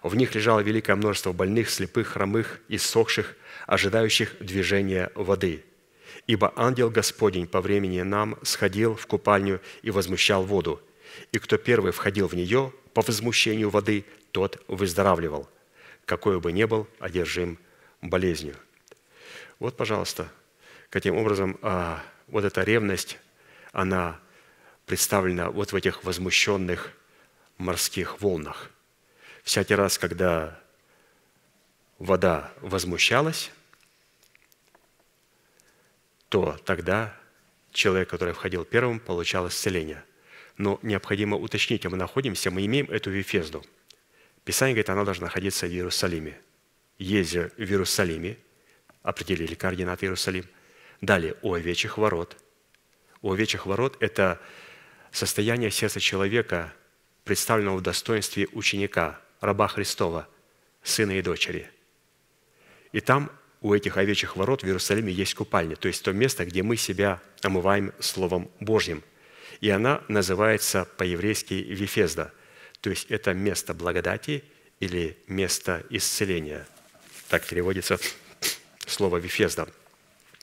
В них лежало великое множество больных, слепых, хромых, и сохших, ожидающих движения воды ибо ангел Господень по времени нам сходил в купальню и возмущал воду, и кто первый входил в нее по возмущению воды, тот выздоравливал, какой бы ни был одержим болезнью». Вот, пожалуйста, каким образом а, вот эта ревность, она представлена вот в этих возмущенных морских волнах. Всякий раз, когда вода возмущалась, то тогда человек, который входил первым, получал исцеление. Но необходимо уточнить, где а мы находимся, мы имеем эту Вифезду. Писание говорит, она должна находиться в Иерусалиме. Ездя в Иерусалиме, определили координаты Иерусалим. Далее, у овечьих ворот. У овечьих ворот – это состояние сердца человека, представленного в достоинстве ученика, раба Христова, сына и дочери. И там у этих овечьих ворот в Иерусалиме есть купальня, то есть то место, где мы себя омываем Словом Божьим. И она называется по-еврейски Вифезда, то есть это место благодати или место исцеления. Так переводится слово Вифезда.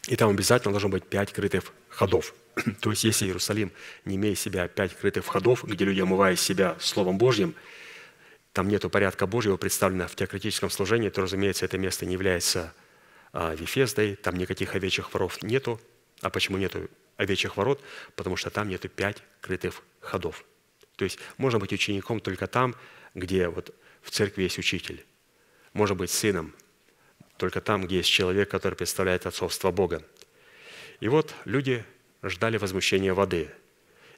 И там обязательно должно быть пять крытых ходов. То есть, если Иерусалим, не имея себя пять крытых ходов, где люди, омывают себя Словом Божьим, там нету порядка Божьего, представленного в теократическом служении, то, разумеется, это место не является а, Вифездой, там никаких овечьих воров нету. А почему нету овечьих ворот? Потому что там нету пять крытых ходов. То есть можно быть учеником только там, где вот в церкви есть учитель. Можно быть сыном только там, где есть человек, который представляет отцовство Бога. И вот люди ждали возмущения воды.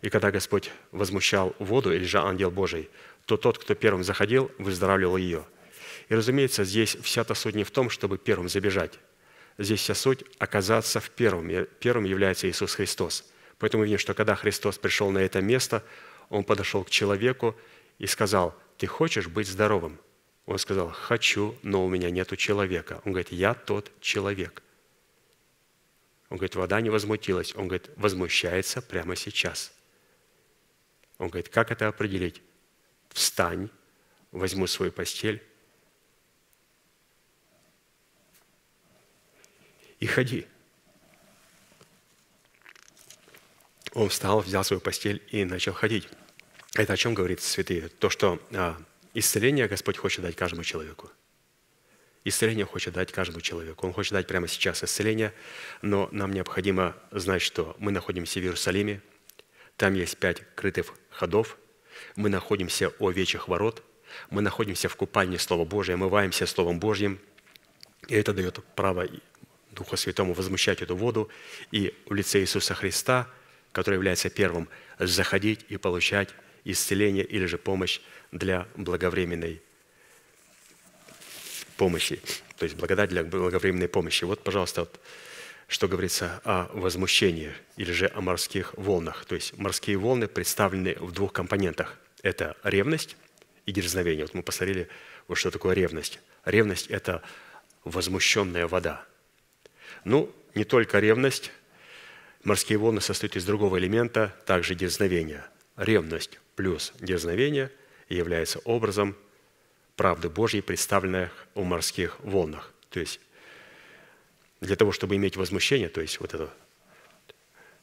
И когда Господь возмущал воду, или же ангел Божий, то тот, кто первым заходил, выздоравливал ее – и, разумеется, здесь вся та суть не в том, чтобы первым забежать. Здесь вся суть – оказаться в первом. Первым является Иисус Христос. Поэтому видим, что когда Христос пришел на это место, Он подошел к человеку и сказал, «Ты хочешь быть здоровым?» Он сказал, «Хочу, но у меня нету человека». Он говорит, «Я тот человек». Он говорит, вода не возмутилась. Он говорит, возмущается прямо сейчас. Он говорит, как это определить? Встань, возьму свою постель и ходи». Он встал, взял свою постель и начал ходить. Это о чем говорит святые? То, что а, исцеление Господь хочет дать каждому человеку. Исцеление хочет дать каждому человеку. Он хочет дать прямо сейчас исцеление, но нам необходимо знать, что мы находимся в Иерусалиме, там есть пять крытых ходов, мы находимся у овечьих ворот, мы находимся в купальне Слова Божия, омываемся Словом Божьим, и это дает право Духу Святому возмущать эту воду и в лице Иисуса Христа, который является первым, заходить и получать исцеление или же помощь для благовременной помощи, то есть благодать для благовременной помощи. Вот, пожалуйста, вот, что говорится о возмущении или же о морских волнах. То есть морские волны представлены в двух компонентах. Это ревность и дерзновение. Вот мы посмотрели, вот что такое ревность. Ревность – это возмущенная вода – ну, не только ревность. Морские волны состоят из другого элемента, также дерзновения. Ревность плюс дерзновение является образом правды Божьей, представленной у морских волнах. То есть для того, чтобы иметь возмущение, то есть вот это,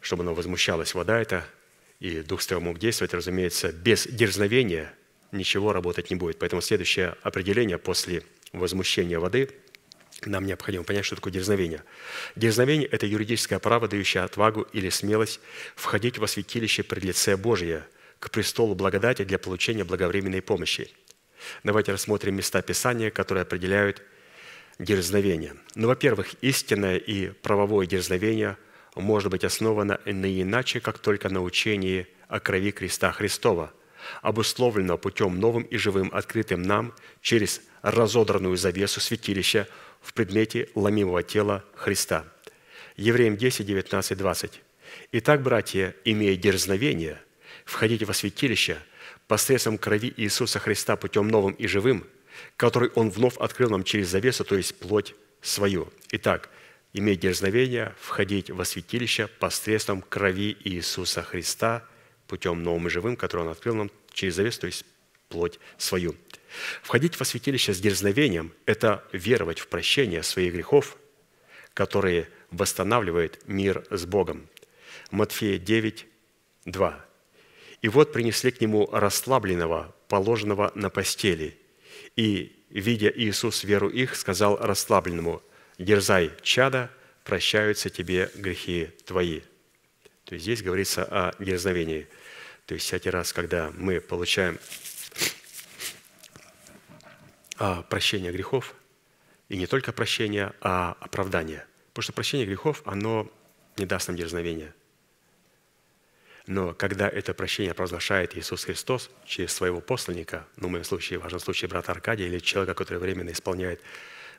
чтобы оно возмущалось, вода это, и Дух Святой мог действовать, разумеется, без дерзновения ничего работать не будет. Поэтому следующее определение после возмущения воды – нам необходимо понять, что такое дерзновение. Дерзновение – это юридическое право, дающее отвагу или смелость входить во святилище при лице Божие, к престолу благодати для получения благовременной помощи. Давайте рассмотрим места Писания, которые определяют дерзновение. Ну, во-первых, истинное и правовое дерзновение может быть основано не иначе, как только на учении о крови креста Христова, обусловленного путем новым и живым, открытым нам через разодранную завесу святилища – в предмете ломимого тела Христа. Евреям 10, 19, 20. «Итак, братья, имея дерзновение, входите во святилище посредством крови Иисуса Христа путем новым и живым, который Он вновь открыл нам через завесу, то есть плоть свою. Итак, имея дерзновение входить во святилище посредством крови Иисуса Христа путем новым и живым, который Он открыл нам через завесу, то есть плоть свою». Входить во святилище с дерзновением – это веровать в прощение своих грехов, которые восстанавливает мир с Богом. Матфея 9, 2. «И вот принесли к нему расслабленного, положенного на постели. И, видя Иисус веру их, сказал расслабленному, «Дерзай, чада, прощаются тебе грехи твои». То есть здесь говорится о дерзновении. То есть всякий раз, когда мы получаем а, прощения грехов, и не только прощения, а оправдания. Потому что прощение грехов, оно не даст нам дерзновения. Но когда это прощение провозглашает Иисус Христос через своего посланника, ну, в моем случае, в вашем случае, брата Аркадия или человека, который временно исполняет,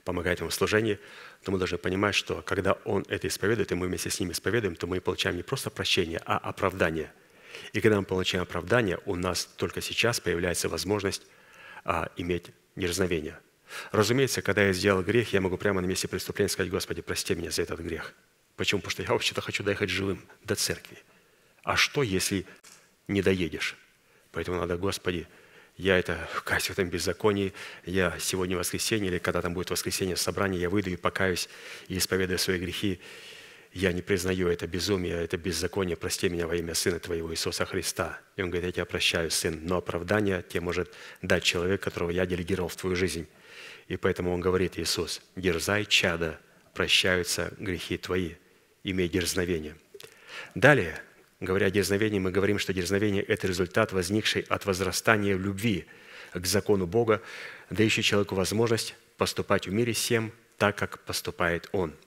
помогает ему в служении, то мы должны понимать, что когда он это исповедует, и мы вместе с ним исповедуем, то мы получаем не просто прощение, а оправдание. И когда мы получаем оправдание, у нас только сейчас появляется возможность а, иметь неразновения. Разумеется, когда я сделал грех, я могу прямо на месте преступления сказать, «Господи, прости меня за этот грех». Почему? Потому что я вообще-то хочу доехать живым до церкви. А что, если не доедешь? Поэтому надо, Господи, я это каюсь в этом беззаконии, я сегодня воскресенье, или когда там будет воскресенье собрание, я выйду и покаюсь, и исповедую свои грехи, я не признаю это безумие, это беззаконие, прости меня во имя Сына Твоего Иисуса Христа». И он говорит, «Я тебя прощаю, Сын, но оправдание тебе может дать человек, которого я делегировал в твою жизнь». И поэтому он говорит, Иисус, «Дерзай, чада, прощаются грехи твои, имей дерзновение». Далее, говоря о дерзновении, мы говорим, что дерзновение – это результат, возникший от возрастания в любви к закону Бога, дающий человеку возможность поступать в мире всем так, как поступает он –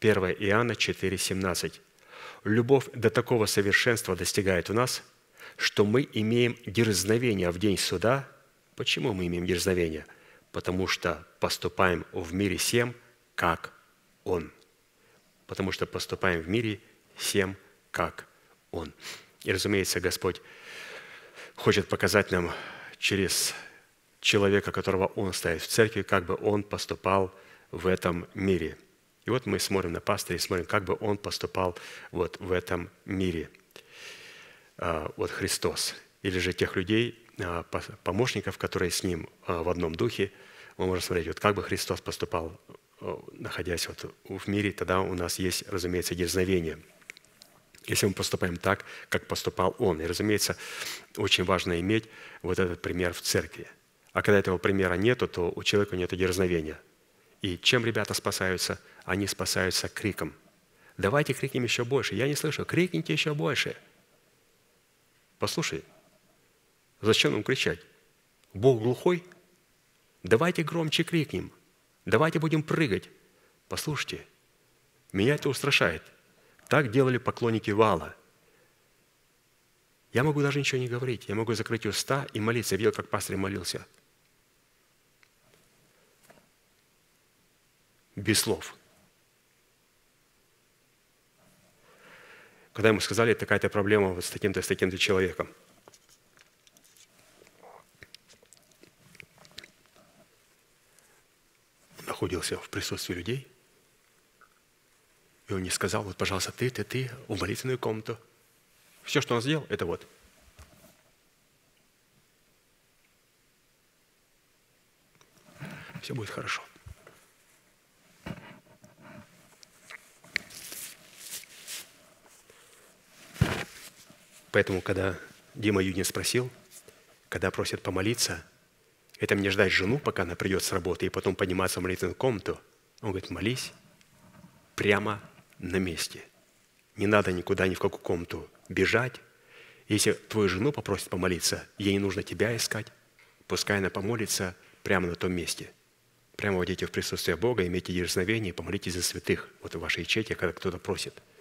1 Иоанна 4,17. «Любовь до такого совершенства достигает у нас, что мы имеем дерзновение в день суда». Почему мы имеем дерзновение? Потому что поступаем в мире всем, как Он. Потому что поступаем в мире всем, как Он. И, разумеется, Господь хочет показать нам через человека, которого Он ставит в церкви, как бы он поступал в этом мире – и вот мы смотрим на пастыря и смотрим, как бы он поступал вот в этом мире. А, вот Христос. Или же тех людей, а, помощников, которые с ним а, в одном духе, мы можем смотреть, вот как бы Христос поступал, находясь вот в мире, тогда у нас есть, разумеется, дерзновение – если мы поступаем так, как поступал он. И, разумеется, очень важно иметь вот этот пример в церкви. А когда этого примера нету, то у человека нет дерзновения. И чем ребята спасаются? они спасаются криком. Давайте крикнем еще больше. Я не слышу. Крикните еще больше. Послушай, зачем нам кричать? Бог глухой? Давайте громче крикнем. Давайте будем прыгать. Послушайте, меня это устрашает. Так делали поклонники Вала. Я могу даже ничего не говорить. Я могу закрыть уста и молиться. Я видел, как пастор молился. Без слов – когда ему сказали, такая-то проблема вот с таким-то, с таким-то человеком. он Находился в присутствии людей, и он не сказал, вот, пожалуйста, ты, ты, ты, в молитвенную комнату. Все, что он сделал, это вот. Все будет хорошо. Поэтому, когда Дима Юдин спросил, когда просят помолиться, это мне ждать жену, пока она придет с работы, и потом подниматься в молитвенную комнату. Он говорит, молись прямо на месте. Не надо никуда, ни в какую комнату бежать. Если твою жену попросят помолиться, ей не нужно тебя искать. Пускай она помолится прямо на том месте. Прямо войдите в присутствие Бога, имейте дерзновение, помолитесь за святых. Вот в вашей ячейке, когда кто-то просит –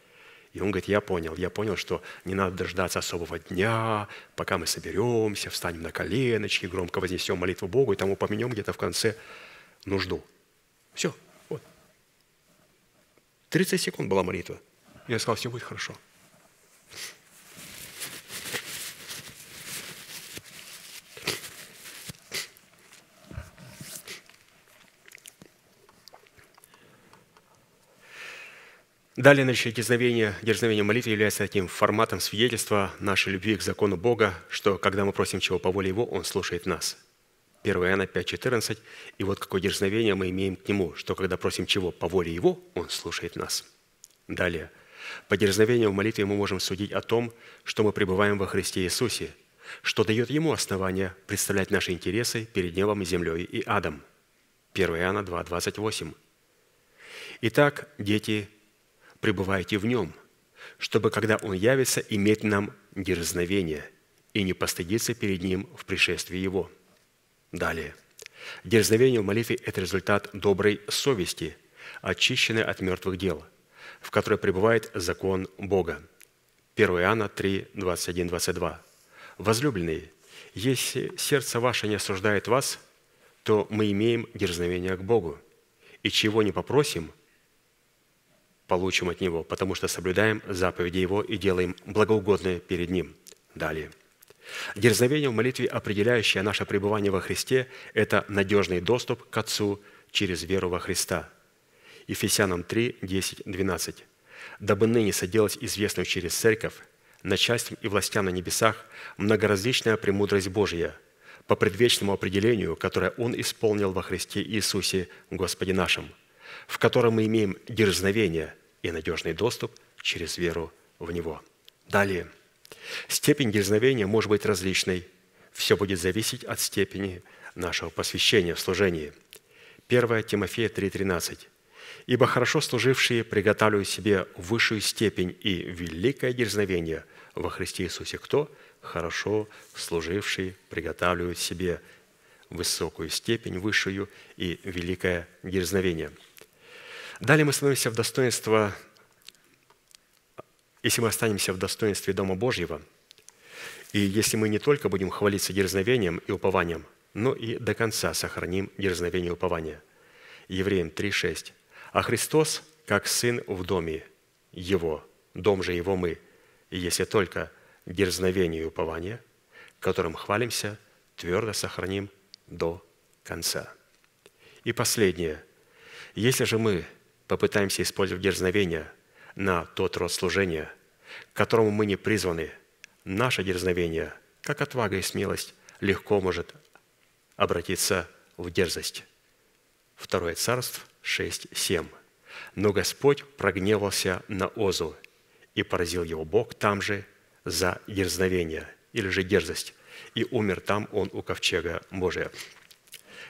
и он говорит, я понял, я понял, что не надо дождаться особого дня, пока мы соберемся, встанем на коленочки, громко вознесем молитву Богу и там поменем где-то в конце нужду. Все, вот. 30 секунд была молитва. Я сказал, все будет хорошо. Далее наличие дерзновение, дерзновение молитвы является таким форматом свидетельства нашей любви к закону Бога, что когда мы просим чего по воле Его, Он слушает нас. 1 Иоанна 5,14. И вот какое дерзновение мы имеем к Нему, что когда просим чего по воле Его, Он слушает нас. Далее. По дерзновению в молитве мы можем судить о том, что мы пребываем во Христе Иисусе, что дает Ему основания представлять наши интересы перед небом, землей и адом. 1 Иоанна 2,28. Итак, дети пребывайте в Нем, чтобы, когда Он явится, иметь нам дерзновение и не постыдиться перед Ним в пришествии Его». Далее. Дерзновение в молитве – это результат доброй совести, очищенной от мертвых дел, в которой пребывает закон Бога. 1 Иоанна 3, 21, 22. «Возлюбленные, если сердце ваше не осуждает вас, то мы имеем дерзновение к Богу, и чего не попросим, получим от Него, потому что соблюдаем заповеди Его и делаем благоугодное перед Ним. Далее. Дерзновение в молитве, определяющее наше пребывание во Христе, это надежный доступ к Отцу через веру во Христа. Ефесянам 3, 10, 12. «Дабы ныне соделать известную через церковь, начальством и властям на небесах, многоразличная премудрость Божья, по предвечному определению, которое Он исполнил во Христе Иисусе, Господе нашим» в котором мы имеем дерзновение и надежный доступ через веру в Него. Далее. Степень дерзновения может быть различной. Все будет зависеть от степени нашего посвящения в служении. 1 Тимофея 3,13. «Ибо хорошо служившие приготавливают себе высшую степень и великое дерзновение во Христе Иисусе. Кто? Хорошо служившие приготавливают себе высокую степень, высшую и великое дерзновение». Далее мы становимся в достоинство, если мы останемся в достоинстве Дома Божьего, и если мы не только будем хвалиться дерзновением и упованием, но и до конца сохраним дерзновение и упование. Евреям 3,6. «А Христос, как Сын в доме Его, дом же Его мы, если только дерзновение и упование, которым хвалимся, твердо сохраним до конца». И последнее. Если же мы попытаемся использовать дерзновение на тот род служения, к которому мы не призваны, наше дерзновение, как отвага и смелость, легко может обратиться в дерзость. Второе царство 6.7. Но Господь прогневался на Озу, и поразил его Бог там же за дерзновение или же дерзость, и умер там он у ковчега Божия.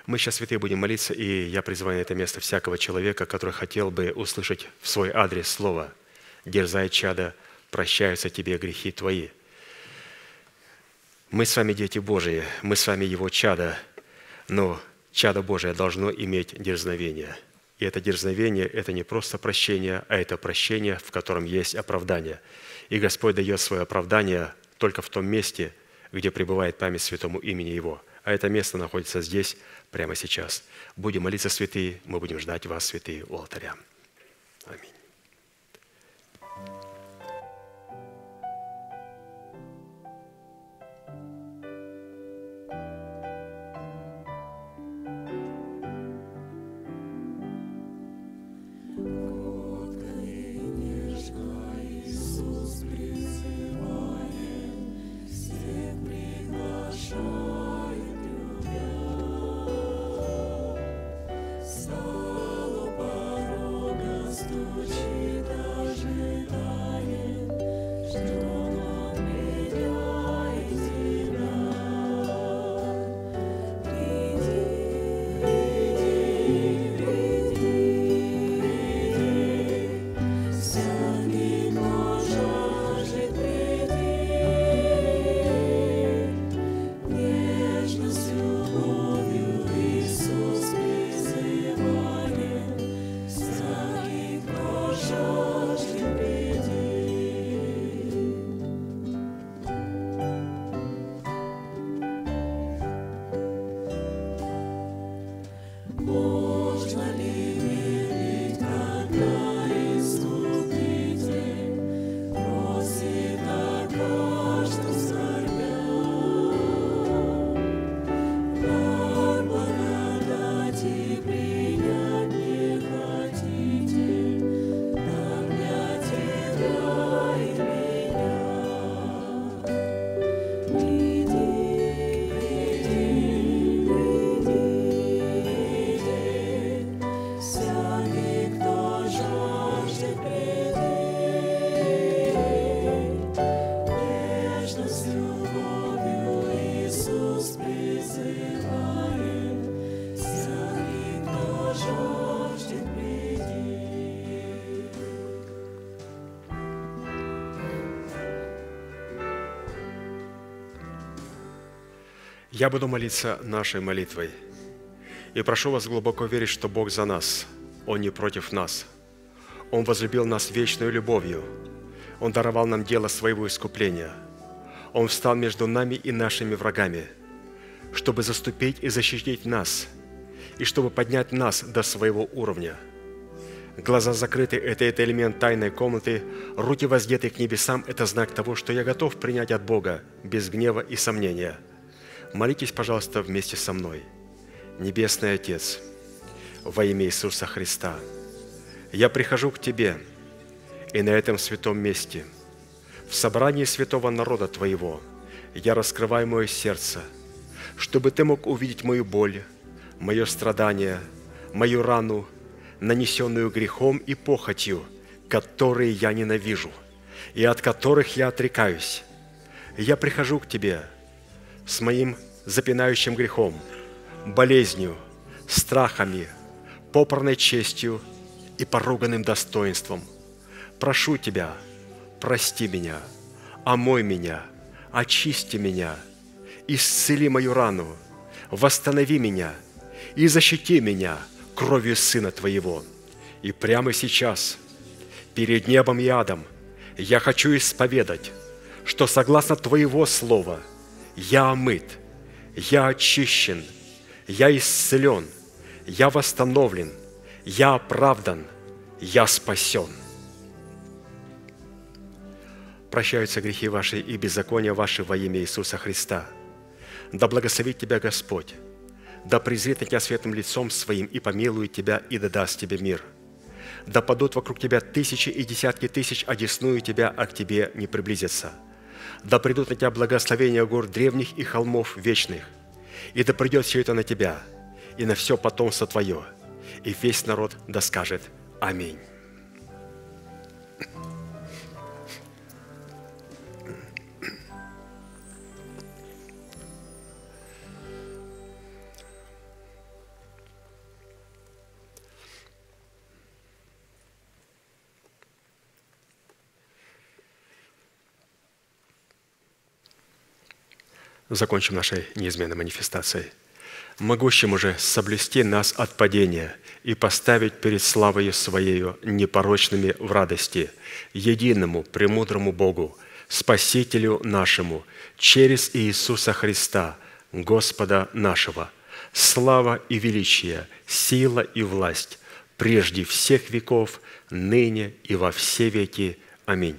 Мы сейчас, святые, будем молиться, и я призываю на это место всякого человека, который хотел бы услышать в свой адрес слово «Дерзай, чада, прощаются тебе грехи твои». Мы с вами дети Божии, мы с вами Его чада, но чадо Божие должно иметь дерзновение. И это дерзновение – это не просто прощение, а это прощение, в котором есть оправдание. И Господь дает свое оправдание только в том месте, где пребывает память святому имени Его. А это место находится здесь, прямо сейчас. Будем молиться, святые, мы будем ждать вас, святые, у алтаря. Аминь. Я буду молиться нашей молитвой. И прошу вас глубоко верить, что Бог за нас. Он не против нас. Он возлюбил нас вечной любовью. Он даровал нам дело своего искупления. Он встал между нами и нашими врагами, чтобы заступить и защитить нас, и чтобы поднять нас до своего уровня. Глаза закрыты – это, это элемент тайной комнаты, руки воздеты к небесам – это знак того, что я готов принять от Бога без гнева и сомнения – Молитесь, пожалуйста, вместе со мной. Небесный Отец, во имя Иисуса Христа, я прихожу к Тебе и на этом святом месте, в собрании святого народа Твоего, я раскрываю мое сердце, чтобы Ты мог увидеть мою боль, мое страдание, мою рану, нанесенную грехом и похотью, которые я ненавижу и от которых я отрекаюсь. Я прихожу к Тебе – с моим запинающим грехом, болезнью, страхами, попорной честью и поруганным достоинством. Прошу Тебя, прости меня, омой меня, очисти меня, исцели мою рану, восстанови меня и защити меня кровью Сына Твоего. И прямо сейчас, перед небом и адом, я хочу исповедать, что согласно Твоего Слова – я омыт, я очищен, я исцелен, я восстановлен, я оправдан, я спасен. Прощаются грехи ваши и беззакония ваши во имя Иисуса Христа. Да благословит тебя Господь, да презрит на тебя светлым лицом своим и помилует тебя и дадаст тебе мир. Да падут вокруг тебя тысячи и десятки тысяч, одесную а тебя, а к тебе не приблизятся – да придут на тебя благословения гор древних и холмов вечных. И да придет все это на тебя, и на все потомство твое. И весь народ да скажет Аминь. закончим нашей неизменной манифестацией, могущему же соблюсти нас от падения и поставить перед славою Своею непорочными в радости, единому, премудрому Богу, Спасителю нашему, через Иисуса Христа, Господа нашего. Слава и величие, сила и власть прежде всех веков, ныне и во все веки. Аминь.